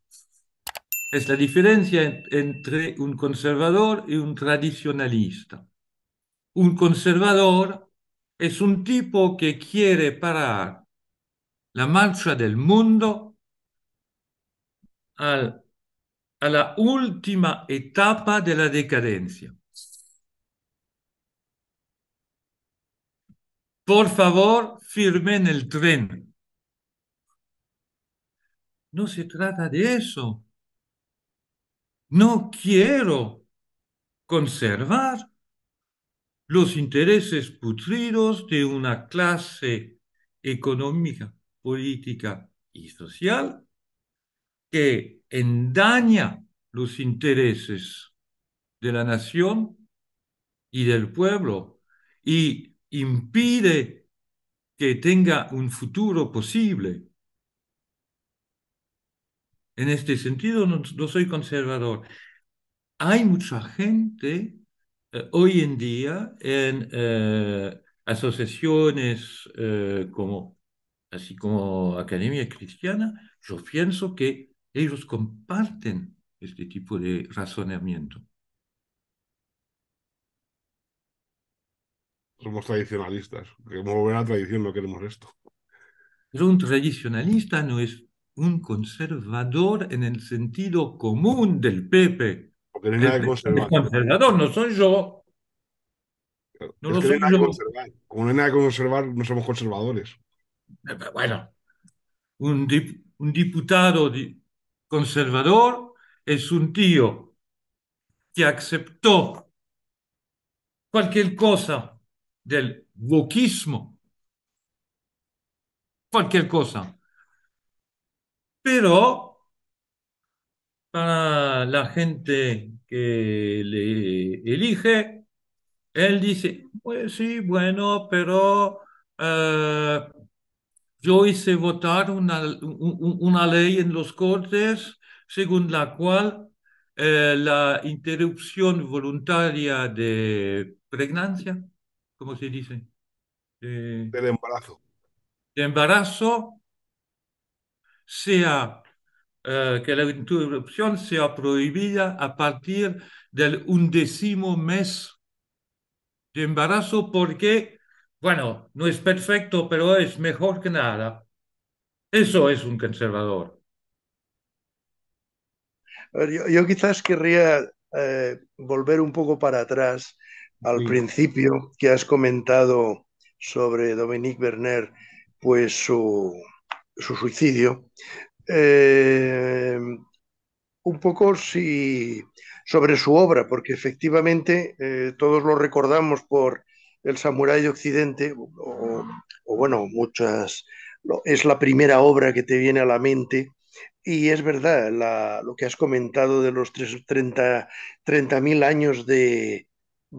es la diferencia entre un conservador y un tradicionalista. Un conservador es un tipo que quiere parar la marcha del mundo a la última etapa de la decadencia. Por favor, firmen el tren. No se trata de eso. No quiero conservar los intereses putridos de una clase económica, política y social que endaña los intereses de la nación y del pueblo y impide que tenga un futuro posible. En este sentido, no, soy conservador. Hay mucha gente eh, hoy en día en eh, asociaciones eh, como, así como Academia Cristiana, yo pienso que ellos comparten este tipo de razonamiento. Somos tradicionalistas, Como buena tradición no queremos esto. Pero un tradicionalista no es un conservador en el sentido común del Pepe. Porque no nada conservador. no soy yo. No lo soy yo. Como no hay nada que conservar, no somos conservadores. Eh, eh, bueno, un, un diputado conservador es un tío que aceptó cualquier cosa del wokismo, cualquier cosa, pero para la gente que le elige, él dice, pues sí, bueno, pero eh, yo hice votar una, ley en los cortes según la cual eh, la interrupción voluntaria de pregnancia, ¿cómo se dice? Eh, del embarazo. De embarazo sea eh, que la interrupción sea prohibida a partir del undécimo mes de embarazo porque, bueno, no es perfecto, pero es mejor que nada. Eso es un conservador. yo, quizás querría eh, volver un poco para atrás al principio que has comentado sobre Dominique Werner pues su, su suicidio, eh, un poco sí sobre su obra, porque efectivamente eh, todos lo recordamos por El Samurái de Occidente, o, bueno, muchas, es la primera obra que te viene a la mente. Y es verdad lo que has comentado de los 30.000 años de,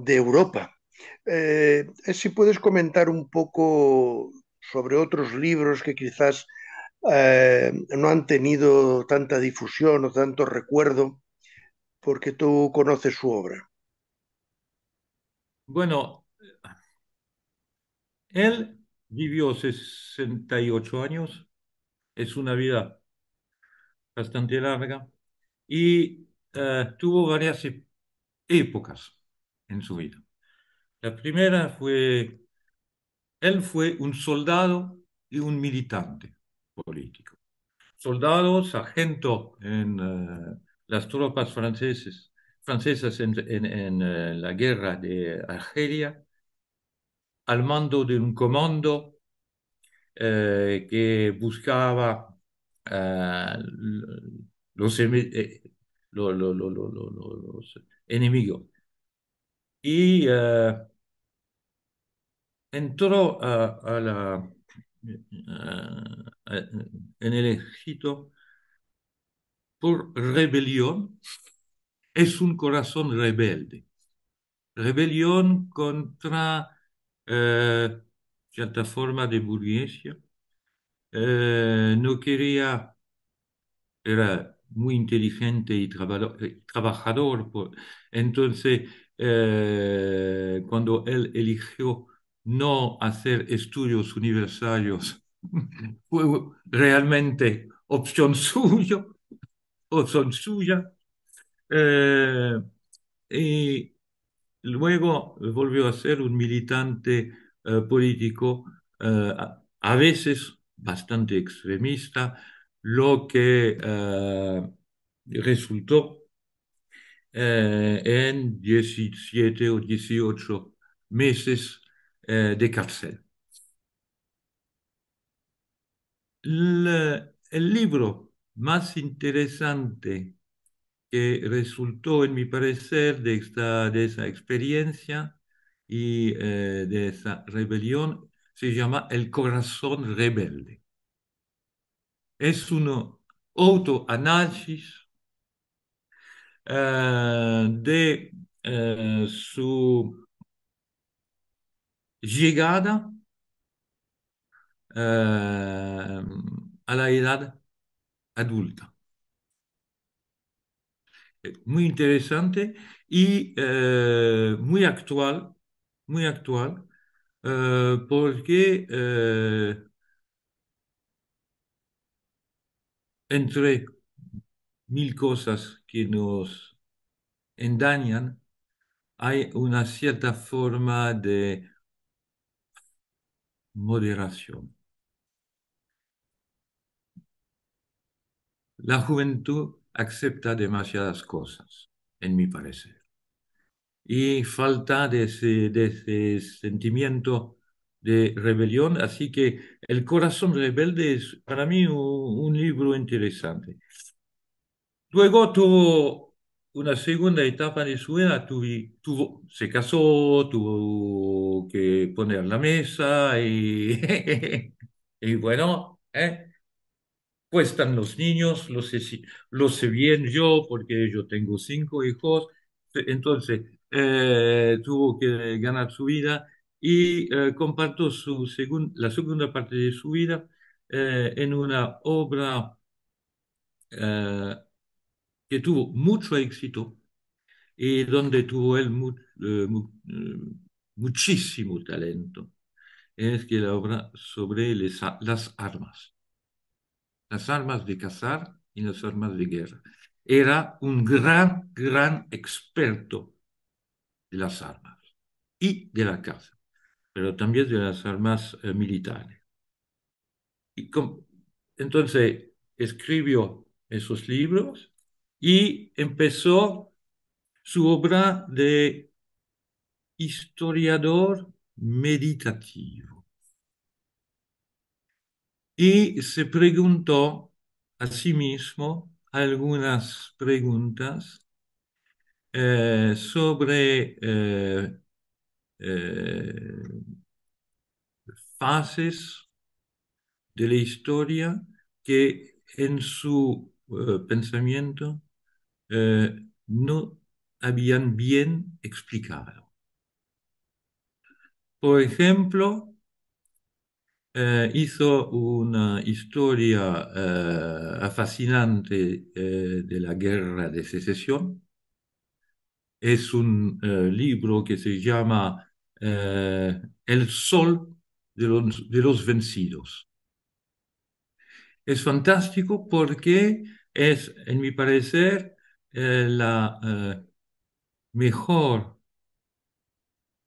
Europa. Eh, si puedes comentar un poco sobre otros libros que quizás eh, no han tenido tanta difusión o tanto recuerdo porque tú conoces su obra. Bueno, él vivió 68 años, es una vida bastante larga y eh, tuvo varias épocas en su vida. La primera fue, él fue un soldado y un militante político. Soldados, sargento en eh, las tropas franceses, francesas en, en, eh, la guerra de Argelia, al mando de un comando eh, que buscaba los, enemigos. Y entró a, la, eh, eh, en el Egipto por rebelión es un corazón rebelde. Rebelión contra eh, cierta forma de burguesia no quería, era muy inteligente y trabajador. Pues. entonces, cuando él eligió no hacer estudios universales fue realmente opción suya, opción suya. Eh, y luego volvió a ser un militante eh, político, eh, a veces bastante extremista, lo que resultó en 17 o 18 meses eh, de El, libro más interesante que resultó, en mi parecer, de, esta, de esa experiencia y eh, de esa rebelión se llama El corazón rebelde. Es un autoanálisis eh, de su llegada eh, a la edad adulta. Eh, muy interesante y eh, muy actual, muy actual, porque entre mil cosas que nos engañan, hay una cierta forma de moderación. La juventud acepta demasiadas cosas, en mi parecer, y falta de ese, sentimiento de rebelión, así que El corazón rebelde es para mí un, libro interesante. Luego una segunda etapa de su vida, tuvo, se casó, tuvo que poner la mesa y, y bueno, ¿eh? cuestan los niños, los sé, lo sé bien yo porque yo tengo cinco hijos, entonces eh, tuvo que ganar su vida y eh, compartió su la segunda parte de su vida eh, en una obra tuvo mucho éxito y donde tuvo él eh, eh, muchísimo talento, es que la obra sobre las armas, las armas de cazar y las armas de guerra. Era un gran, gran experto de las armas y de la caza, pero también de las armas eh, militares. Y entonces escribió esos libros y empezó su obra de historiador meditativo. Y se preguntó a sí mismo algunas preguntas eh, sobre eh, eh, fases de la historia que en su pensamiento eh, no habían bien explicado. Por ejemplo, eh, hizo una historia eh, fascinante de la guerra de secesión. Es un libro que se llama El sol de los vencidos es fantástico porque es, en mi parecer, eh, la eh, mejor,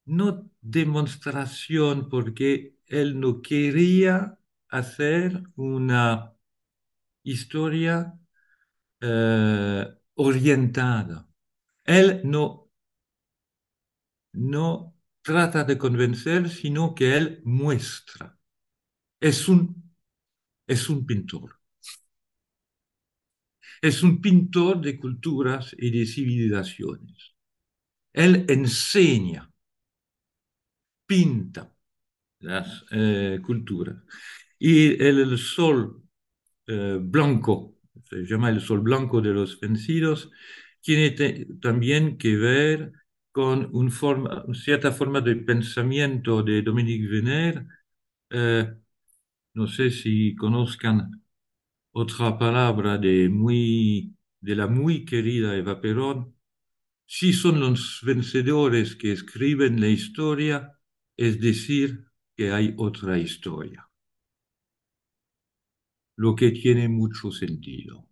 no demostración, porque él no quería hacer una historia eh, orientada. Él no, no trata de convencer, sino que él muestra. Es un, es un pintor es un pintor de culturas y de civilizaciones. Él enseña, pinta las eh, culturas. Y el, sol eh, blanco, se llama el sol blanco de los vencidos, tiene también que ver con una cierta forma de pensamiento de Dominique Venner. Eh, no sé si conozcan otra palabra de, muy, de la muy querida Eva Perón, si son los vencedores que escriben la historia, es decir, que hay otra historia, lo que tiene mucho sentido.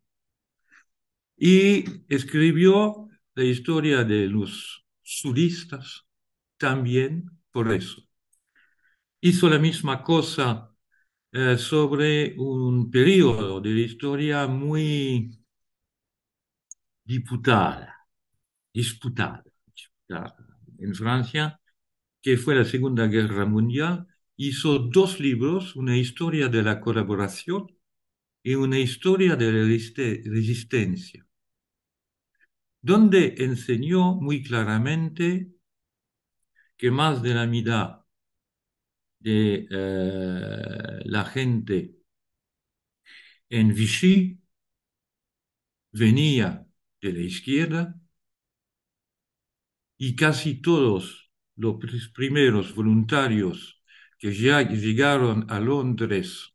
Y escribió la historia de los suristas también por eso. Hizo la misma cosa eh, sobre un periodo de la historia muy disputada, disputada en Francia, que fue la Segunda Guerra Mundial, hizo dos libros, una historia de la colaboración y una historia de la resistencia, donde enseñó muy claramente que más de la mitad eh, la gente en Vichy venía de la izquierda y casi todos los primeros voluntarios que ya llegaron a Londres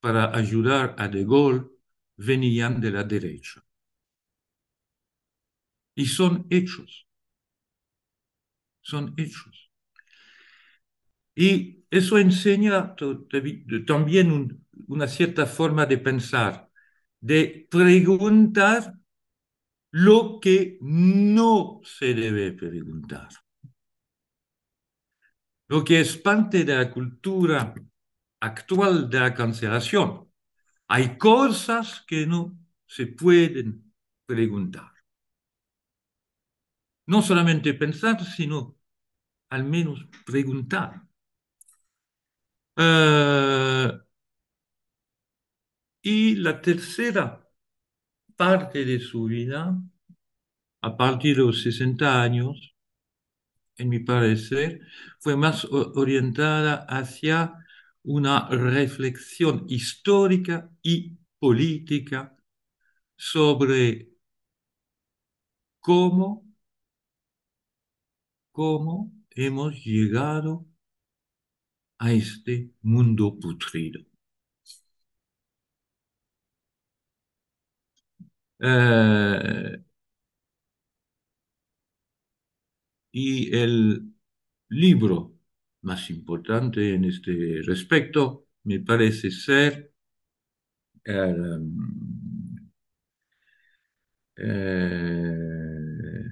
para ayudar a De Gaulle venían de la derecha. Y son hechos. Son hechos. Y eso enseña también una cierta forma de pensar, de preguntar lo que no se debe preguntar. Lo que es parte de la cultura actual de la cancelación. Hay cosas que no se pueden preguntar. No solamente pensar, sino al menos preguntar. Ah, y la tercera parte de su vida, a partir de los 60 años, en mi parecer, fue más orientada hacia una reflexión histórica y política sobre cómo, cómo hemos llegado a este mundo putrido. Eh, y el libro más importante en este respecto me parece ser eh, eh,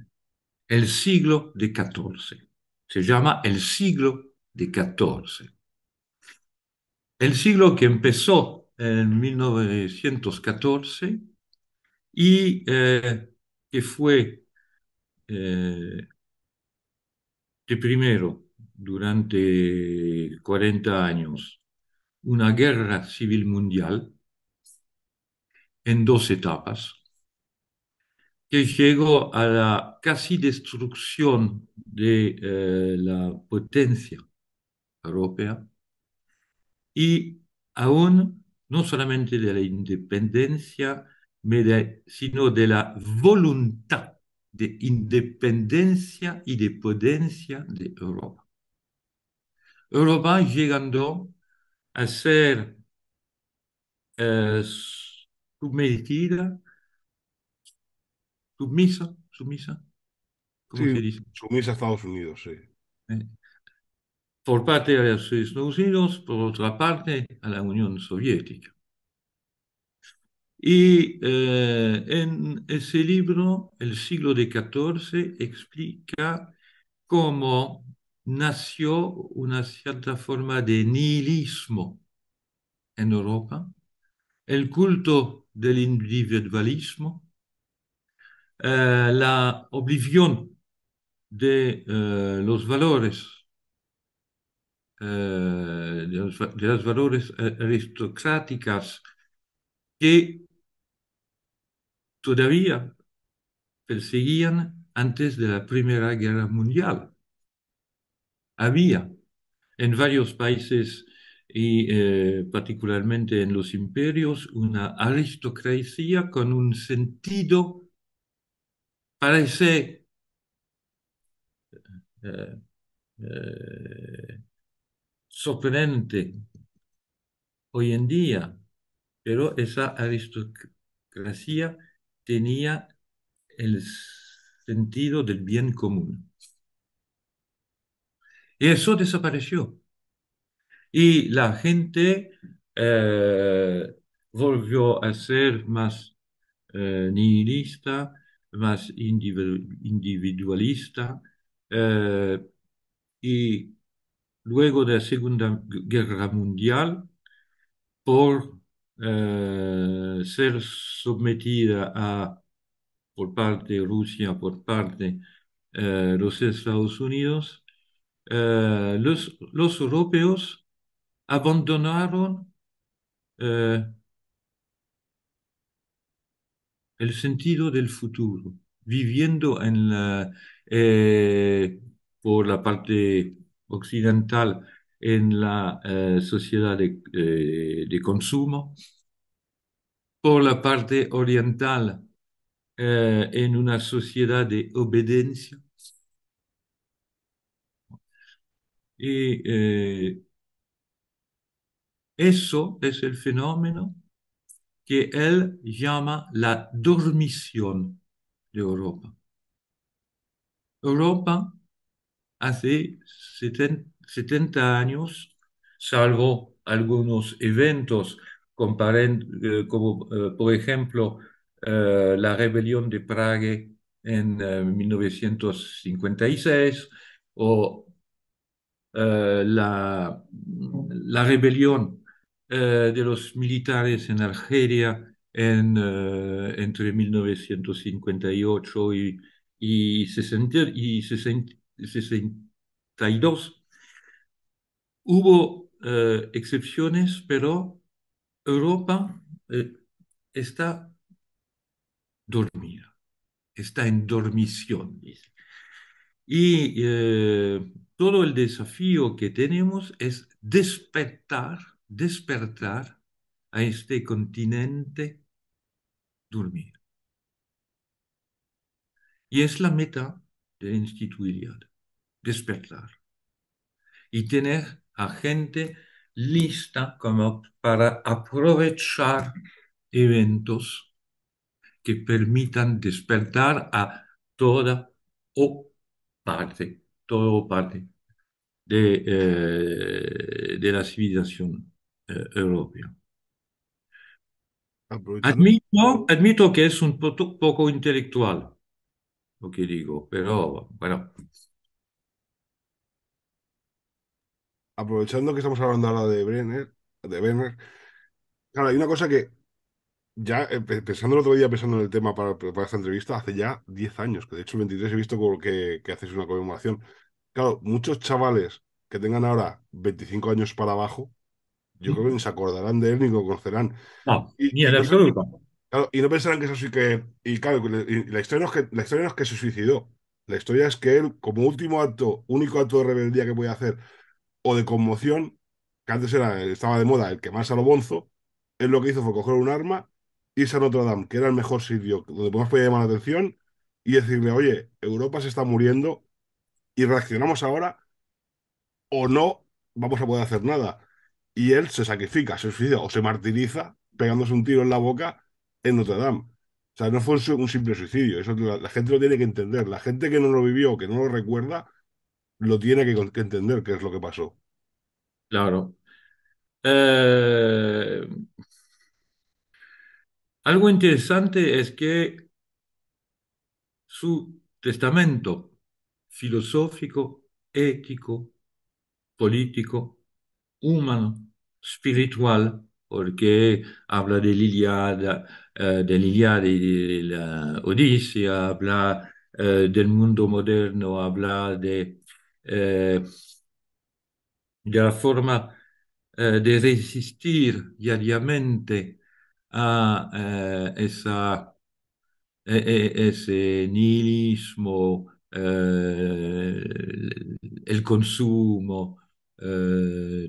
El siglo de XIV. Se llama El siglo de catorce el siglo que empezó en 1914 y eh, que fue de eh, primero durante 40 años una guerra civil mundial en dos etapas que llegó a la casi destrucción de eh, la potencia europea y aún no solamente de la independencia, sino de la voluntad de independencia y de potencia de Europa. Europa llegando a ser eh, sumisa, sumisa, ¿cómo se dice? Sumisa a Estados Unidos, sí. Eh, por parte de los Estados Unidos, por otra parte a la Unión Soviética. Y eh, en ese libro, el siglo XIV, explica cómo nació una cierta forma de nihilismo en Europa, el culto del individualismo, eh, la oblivión de eh, los valores eh, de, de, los, valores eh, aristocráticas que todavía perseguían antes de la Primera Guerra Mundial. Había en varios países y eh, particularmente en los imperios una aristocracia con un sentido, parece sorprendente hoy en día, pero esa aristocracia tenía el sentido del bien común. Y eso desapareció. Y la gente eh, volvió a ser más eh, nihilista, más individualista eh, y luego de la Segunda Guerra Mundial por eh, ser sometida a, por parte de Rusia, por parte de eh, los Estados Unidos, eh, los, europeos abandonaron el sentido del futuro, viviendo en la, por la parte occidental en la eh, sociedad de, consumo, por la parte oriental eh, en una sociedad de obediencia. Y eh, eso es el fenómeno que él llama la dormición de Europa. Europa hace 70 años, salvo algunos eventos eh, como eh, por ejemplo eh, la rebelión de Praga en 1956 o la, la rebelión de los militares en Argelia en, entre 1958 y, y, y 62. Hubo eh, excepciones, pero Europa eh, está dormida, está en dormición, Y eh, todo el desafío que tenemos es despertar, despertar a este continente dormido. Y es la meta de instituir despertar. Y tener a gente lista como para aprovechar eventos que permitan despertar a toda o parte, toda parte de, eh, de la civilización eh, europea. Admito, admito que es un poco, poco intelectual lo que digo, pero bueno, aprovechando que estamos hablando ahora de Brenner, de Werner, claro, hay una cosa que ya eh, pensando el otro día, pensando en el tema para para esta entrevista, hace ya 10 años, que de hecho el 23 he visto que, que haces una conmemoración. Claro, muchos chavales que tengan ahora 25 años para abajo, yo creo que ni se acordarán de él ni lo conocerán. No, y, ni en absoluto. y no pensarán que eso sí que. Y claro, la, historia es que, la historia no es que se suicidó. La historia es que él, como último acto, único acto de rebeldía que puede hacer, de conmoción, que antes era, estaba de moda el quemarse a lo bonzo, él lo que hizo fue coger un arma, irse a Notre Dame, que era el mejor sitio donde más fue llamar la atención, y decirle, oye, Europa se está muriendo y reaccionamos ahora o no vamos a poder hacer nada. Y él se sacrifica, se suicida o se martiriza pegándose un tiro en la boca en Notre Dame. O sea, no fue un, simple suicidio, eso la gente lo tiene que entender. La gente que no lo vivió, que no lo recuerda, lo tiene que, entender qué es lo que pasó. Claro. Eh, algo interesante es que su testamento filosófico, ético, político, humano, espiritual, porque habla de Liliada, eh, de y de la Odisea, habla eh, del mundo moderno, habla de de eh, la forma eh, de resistir diariamente a eh, esa, e, e, ese nihilismo, el consumo,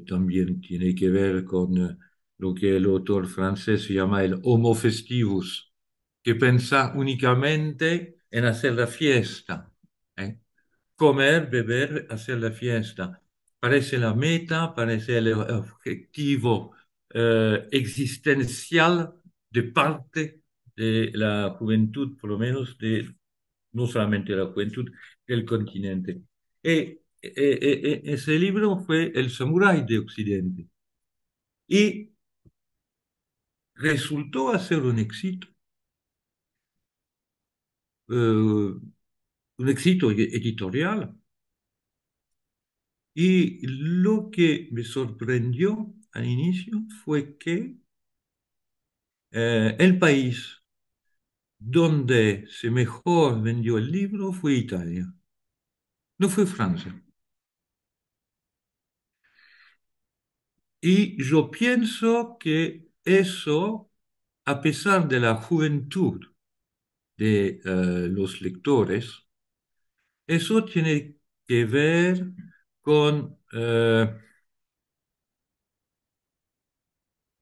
también tiene que ver con lo que el autor francés llama el homo festivus, que piensa únicamente en hacer la fiesta, comer, beber, hacer la fiesta. Parece la meta, parece el objetivo eh, existencial de parte de la juventud, por lo menos de no solamente la juventud, del continente. Y eh, eh, ese libro fue El Samurái de Occidente y resultó hacer un éxito un éxito editorial. Y lo que me sorprendió al inicio fue que eh, el país donde se mejor vendió el libro fue Italia, no fue Francia. Y yo pienso que eso, a pesar de la juventud de eh, los lectores, eso tiene que ver con eh,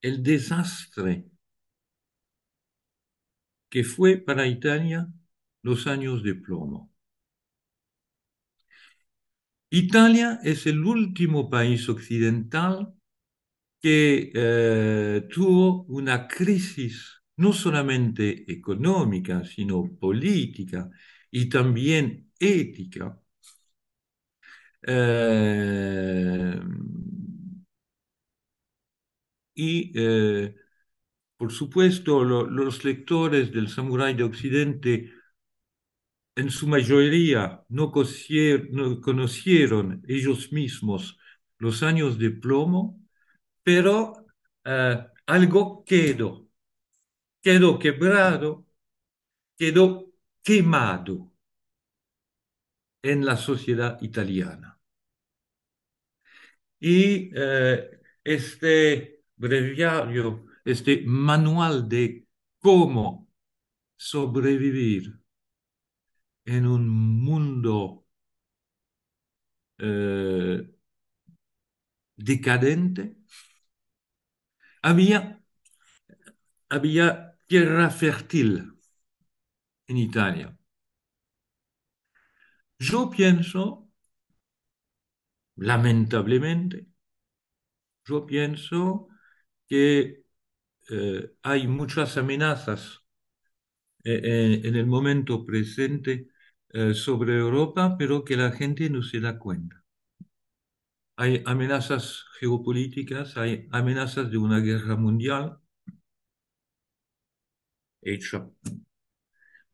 el desastre que fue para Italia los años de plomo. Italia es el último país occidental que eh, tuvo una crisis no solamente económica, sino política y también ética. Ehm, y eh, por supuesto los lectores del samurái de Occidente en su mayoría no, conocieron ellos mismos los años de plomo, pero eh, algo quedó, quedó quebrado, quedó quemado en la sociedad italiana. Y eh, este breviario, este manual de cómo sobrevivir en un mundo eh, decadente, había, había tierra fértil en Italia. Yo pienso, lamentablemente, yo pienso que eh, hay muchas amenazas eh, eh, en el momento presente sobre Europa, pero que la gente no se da cuenta. Hay amenazas geopolíticas, hay amenazas de una guerra mundial hecha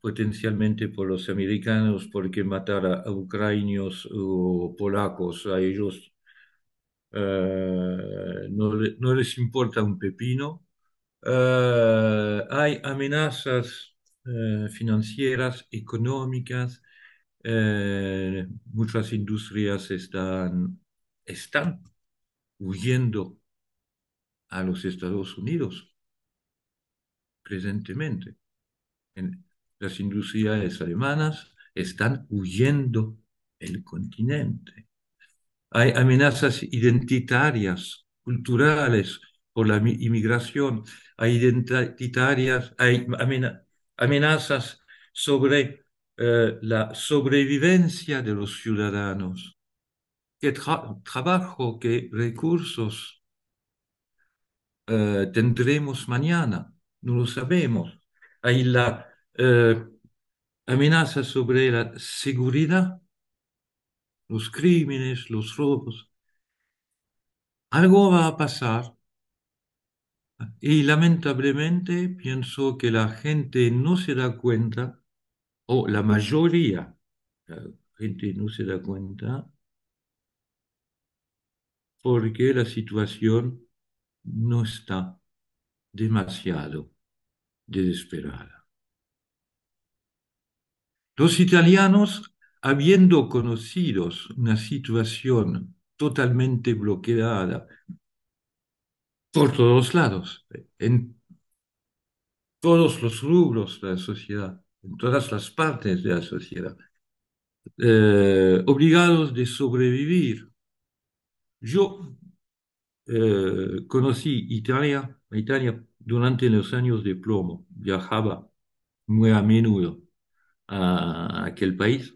potencialmente por los americanos, porque matar a, ucranianos o polacos, a ellos eh, no, les importa un pepino. Eh, hay amenazas eh, financieras, económicas, muchas industrias están, están huyendo a los Estados Unidos presentemente. En, las industrias alemanas están huyendo el continente. Hay amenazas identitarias, culturales por la inmigración, hay, identitarias, hay amenazas sobre eh, la sobrevivencia de los ciudadanos. ¿Qué trabajo, qué recursos eh, tendremos mañana? No lo sabemos. Hay la eh, amenaza amenazas sobre la seguridad, los crímenes, los robos. Algo va a pasar y lamentablemente pienso que la gente no se da cuenta, o la mayoría, la gente no se da cuenta, porque la situación no está demasiado desesperada. Los italianos, habiendo conocido una situación totalmente bloqueada por todos lados, en todos los rubros de la sociedad, en todas las partes de la sociedad, eh, obligados de sobrevivir. Yo eh, conocí Italia, Italia durante los años de plomo, viajaba muy a menudo a aquel país.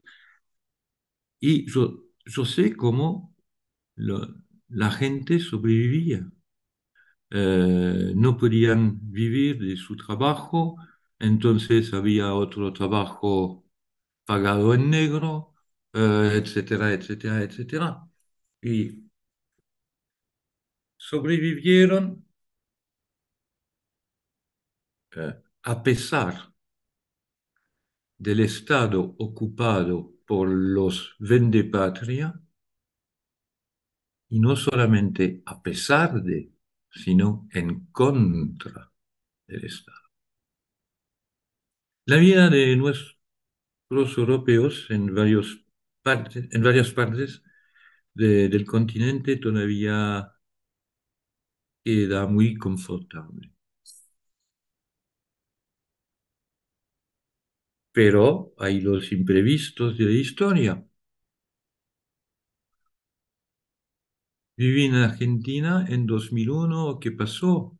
Y yo, sé cómo la gente sobrevivía. Eh, no podían vivir de su trabajo, entonces había otro trabajo pagado en negro, eh, etcétera, etcétera, etcétera. Y sobrevivieron eh, a pesar del Estado ocupado por los vendepatria, y no solamente a pesar de, sino en contra del Estado. La vida de nuestros europeos en, varios en varias partes del continente todavía queda muy confortable. pero hay los imprevistos de la historia. Viví en Argentina en 2001, ¿qué pasó?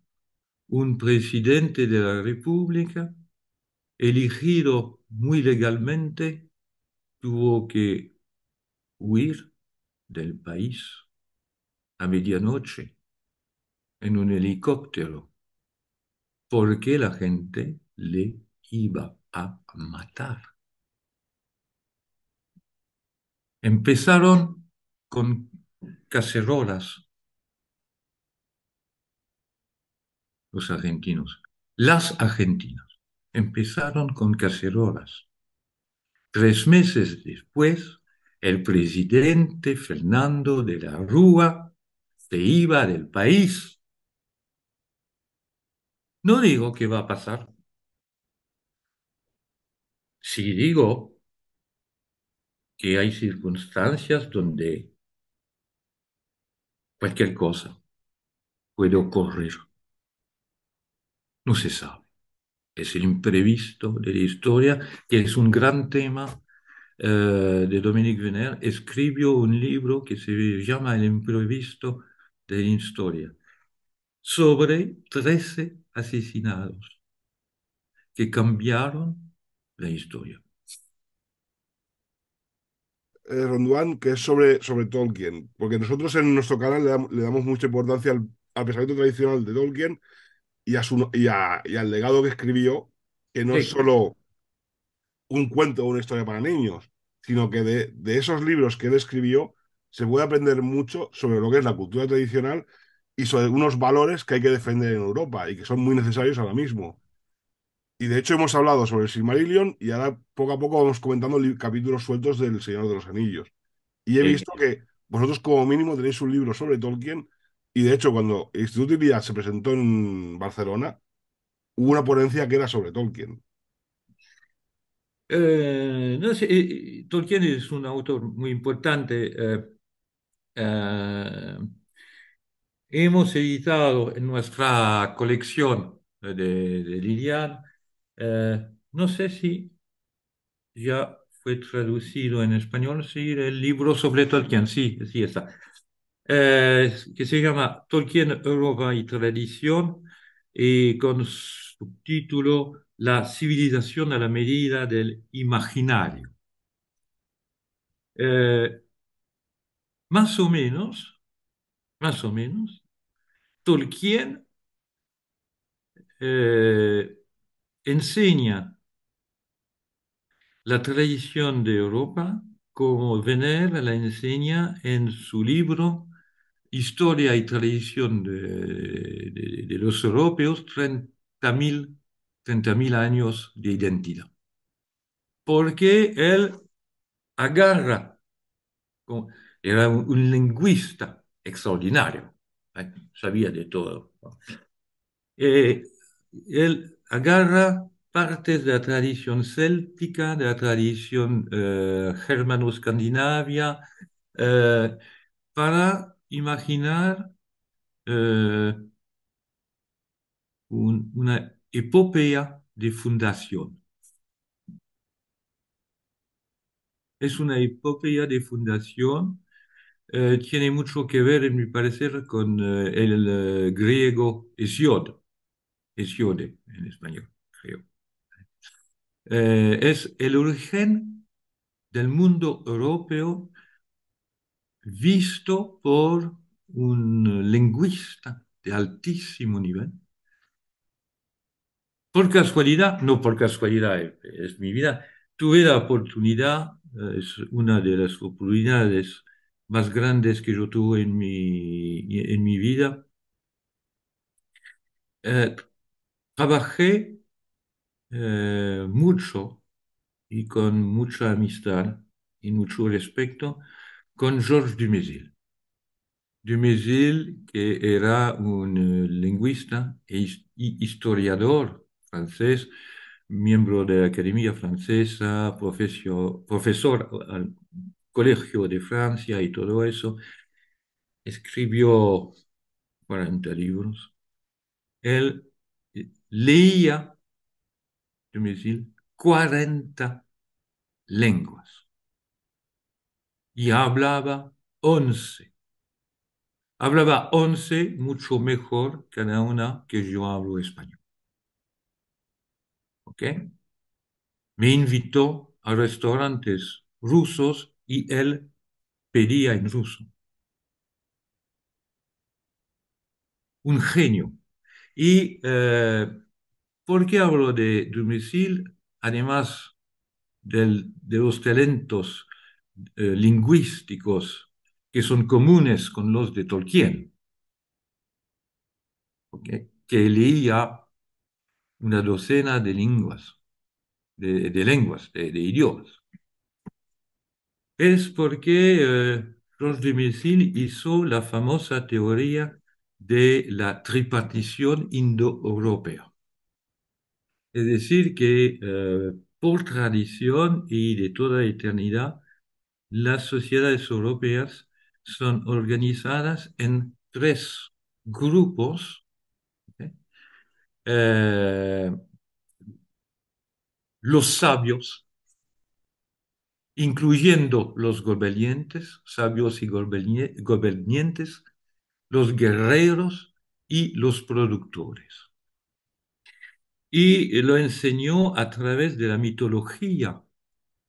Un presidente de la República, elegido muy legalmente, tuvo que huir del país a medianoche en un helicóptero porque la gente le iba a matar. Empezaron con cacerolas los argentinos, las argentinas, empezaron con cacerolas. Tres meses después, el presidente Fernando de la Rúa se iba del país. No digo que va a pasar, si digo que hay circunstancias donde cualquier cosa puede ocurrir, no se sabe. Es el imprevisto de la historia, que es un gran tema eh, de Dominique Venner. Escribió un libro que se llama El imprevisto de la historia, sobre 13 asesinados que cambiaron de historia. Eh, Ronduán, que es sobre, sobre Tolkien, porque nosotros en nuestro canal le, damos, mucha importancia al, pensamiento tradicional de Tolkien y, a su, y, al legado que escribió, que no es solo un cuento o una historia para niños, sino que de, de, esos libros que él escribió se puede aprender mucho sobre lo que es la cultura tradicional y sobre unos valores que hay que defender en Europa y que son muy necesarios ahora mismo. Y de hecho hemos hablado sobre el Silmarillion y ahora poco a poco vamos comentando capítulos sueltos del Señor de los Anillos. Y he visto que vosotros como mínimo tenéis un libro sobre Tolkien y de hecho cuando el Instituto Iliad se presentó en Barcelona hubo una ponencia que era sobre Tolkien. Eh, no sé, Tolkien es un autor muy importante. Eh, eh, hemos editado en nuestra colección de, de Lilian eh, no sé si ya fue traducido en español, sí, el libro sobre Tolkien, sí, sí está. Eh, que se llama Tolkien, Europa y Tradición, y con subtítulo La civilización a la medida del imaginario. Eh, más o menos, más o menos, Tolkien enseña la tradición de Europa como venera la enseña en su libro Historia y Tradición de, los Europeos, 30.000 años de identidad. Porque él agarra, era un, lingüista extraordinario, ¿eh? sabía de todo. Eh, agarra partes de la tradición céltica, de la tradición eh, germano-escandinavia, eh, para imaginar eh, una epopeya de fundación. Es una epopeya de fundación. tiene mucho que ver, en mi parecer, con el griego Hesiodo es en español, creo. Eh, es el origen del mundo europeo visto por un lingüista de altísimo nivel. Por casualidad, no por casualidad, eh, es mi vida, tuve la oportunidad, eh, es una de las oportunidades más grandes que yo tuve en mi, en mi vida, trabajé eh, mucho y con mucha amistad y mucho respeto con Georges Dumézil. Dumézil, que era un eh, lingüista e historiador francés, miembro de la Academia Francesa, profesor, profesor al Colegio de Francia y todo eso, escribió 40 libros. Él leía, decir, 40 lenguas y hablaba 11. Hablaba 11 mucho mejor que una que yo hablo español. ¿Ok? Me invitó a restaurantes rusos y él pedía en ruso. Un genio ¿Y eh, por qué hablo de Dumézil? Además de los talentos eh, lingüísticos que son comunes con los de Tolkien, que leía una docena de lenguas, de, lenguas, de, idiomas. Es porque eh, Georges hizo la famosa teoría de la tripartición indo-europea, Es decir, que eh, por tradición y de toda eternidad, las sociedades europeas son organizadas en tres grupos. Eh, los sabios, incluyendo los gobernantes, sabios y gobernantes los guerreros y los productores. Y lo enseñó a través de la mitología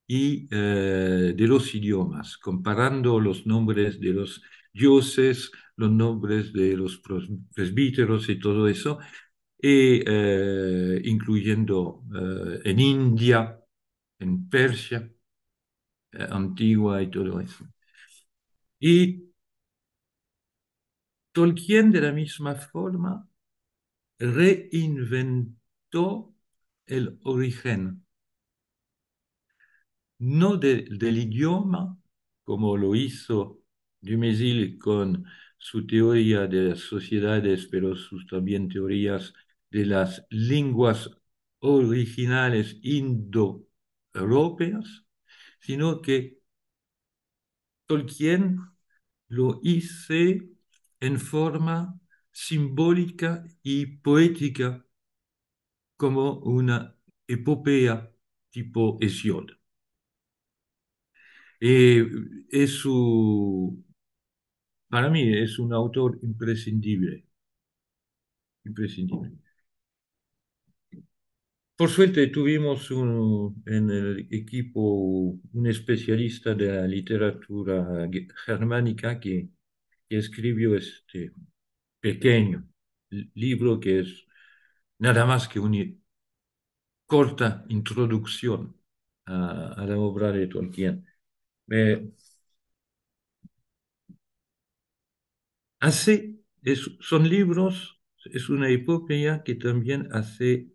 y eh, de los idiomas, comparando los nombres de los dioses, los nombres de los presbíteros y todo eso, e incluyendo eh, en India, en Persia antigua y todo eso. Y Tolkien, de la misma forma, reinventó el origen, no del idioma, como lo hizo Dumézil con su teoría de las sociedades, pero sus también teorías de las lenguas originales indoeuropeas, sino que Tolkien lo hizo en forma simbólica y poética como una epopeya tipo Hesiodo. Eh, para mí es un autor imprescindible. Imprescindible. Por suerte tuvimos en el equipo un especialista de la literatura germánica que escribió este pequeño libro que es nada más que una corta introducción a, la obra de Tolkien. hace, eh, son libros, es una epopeya que también hace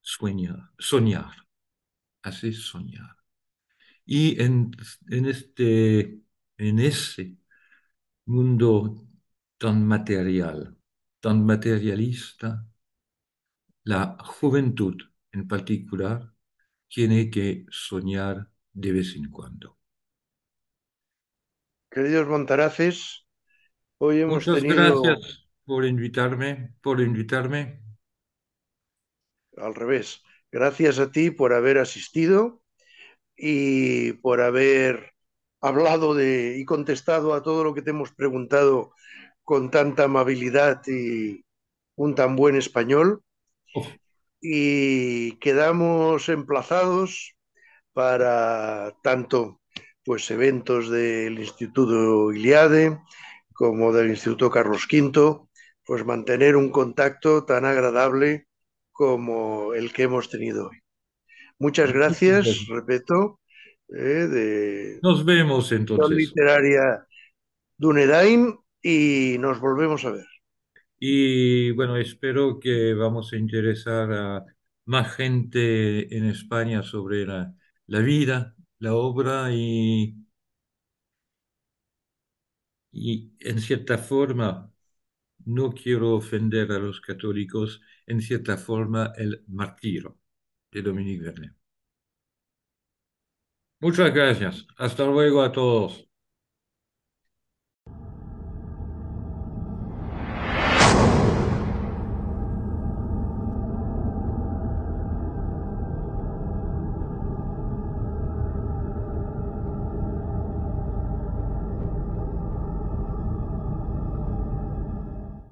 sueñar, soñar, hace soñar. Y en, en este en ese mundo tan material, tan materialista, la juventud en particular tiene que soñar de vez en cuando. Queridos Montaraces, hoy hemos Muchas gracias por invitarme, por invitarme. Al revés, gracias a ti por haber asistido y por haber hablado de, y contestado a todo lo que te hemos preguntado con tanta amabilidad y un tan buen español. Y quedamos emplazados para tanto pues eventos del Instituto Iliade como del Instituto Carlos V, pues mantener un contacto tan agradable como el que hemos tenido hoy. Muchas gracias, repito, ¿eh? de nos vemos entonces. literaria Dunedain y nos volvemos a ver. Y bueno, espero que vamos a interesar a más gente en España sobre la, vida, la obra y, y en cierta forma, no quiero ofender a los católicos, en cierta forma el martiro de Dominique Verne. Muchas gracias. Hasta luego a todos.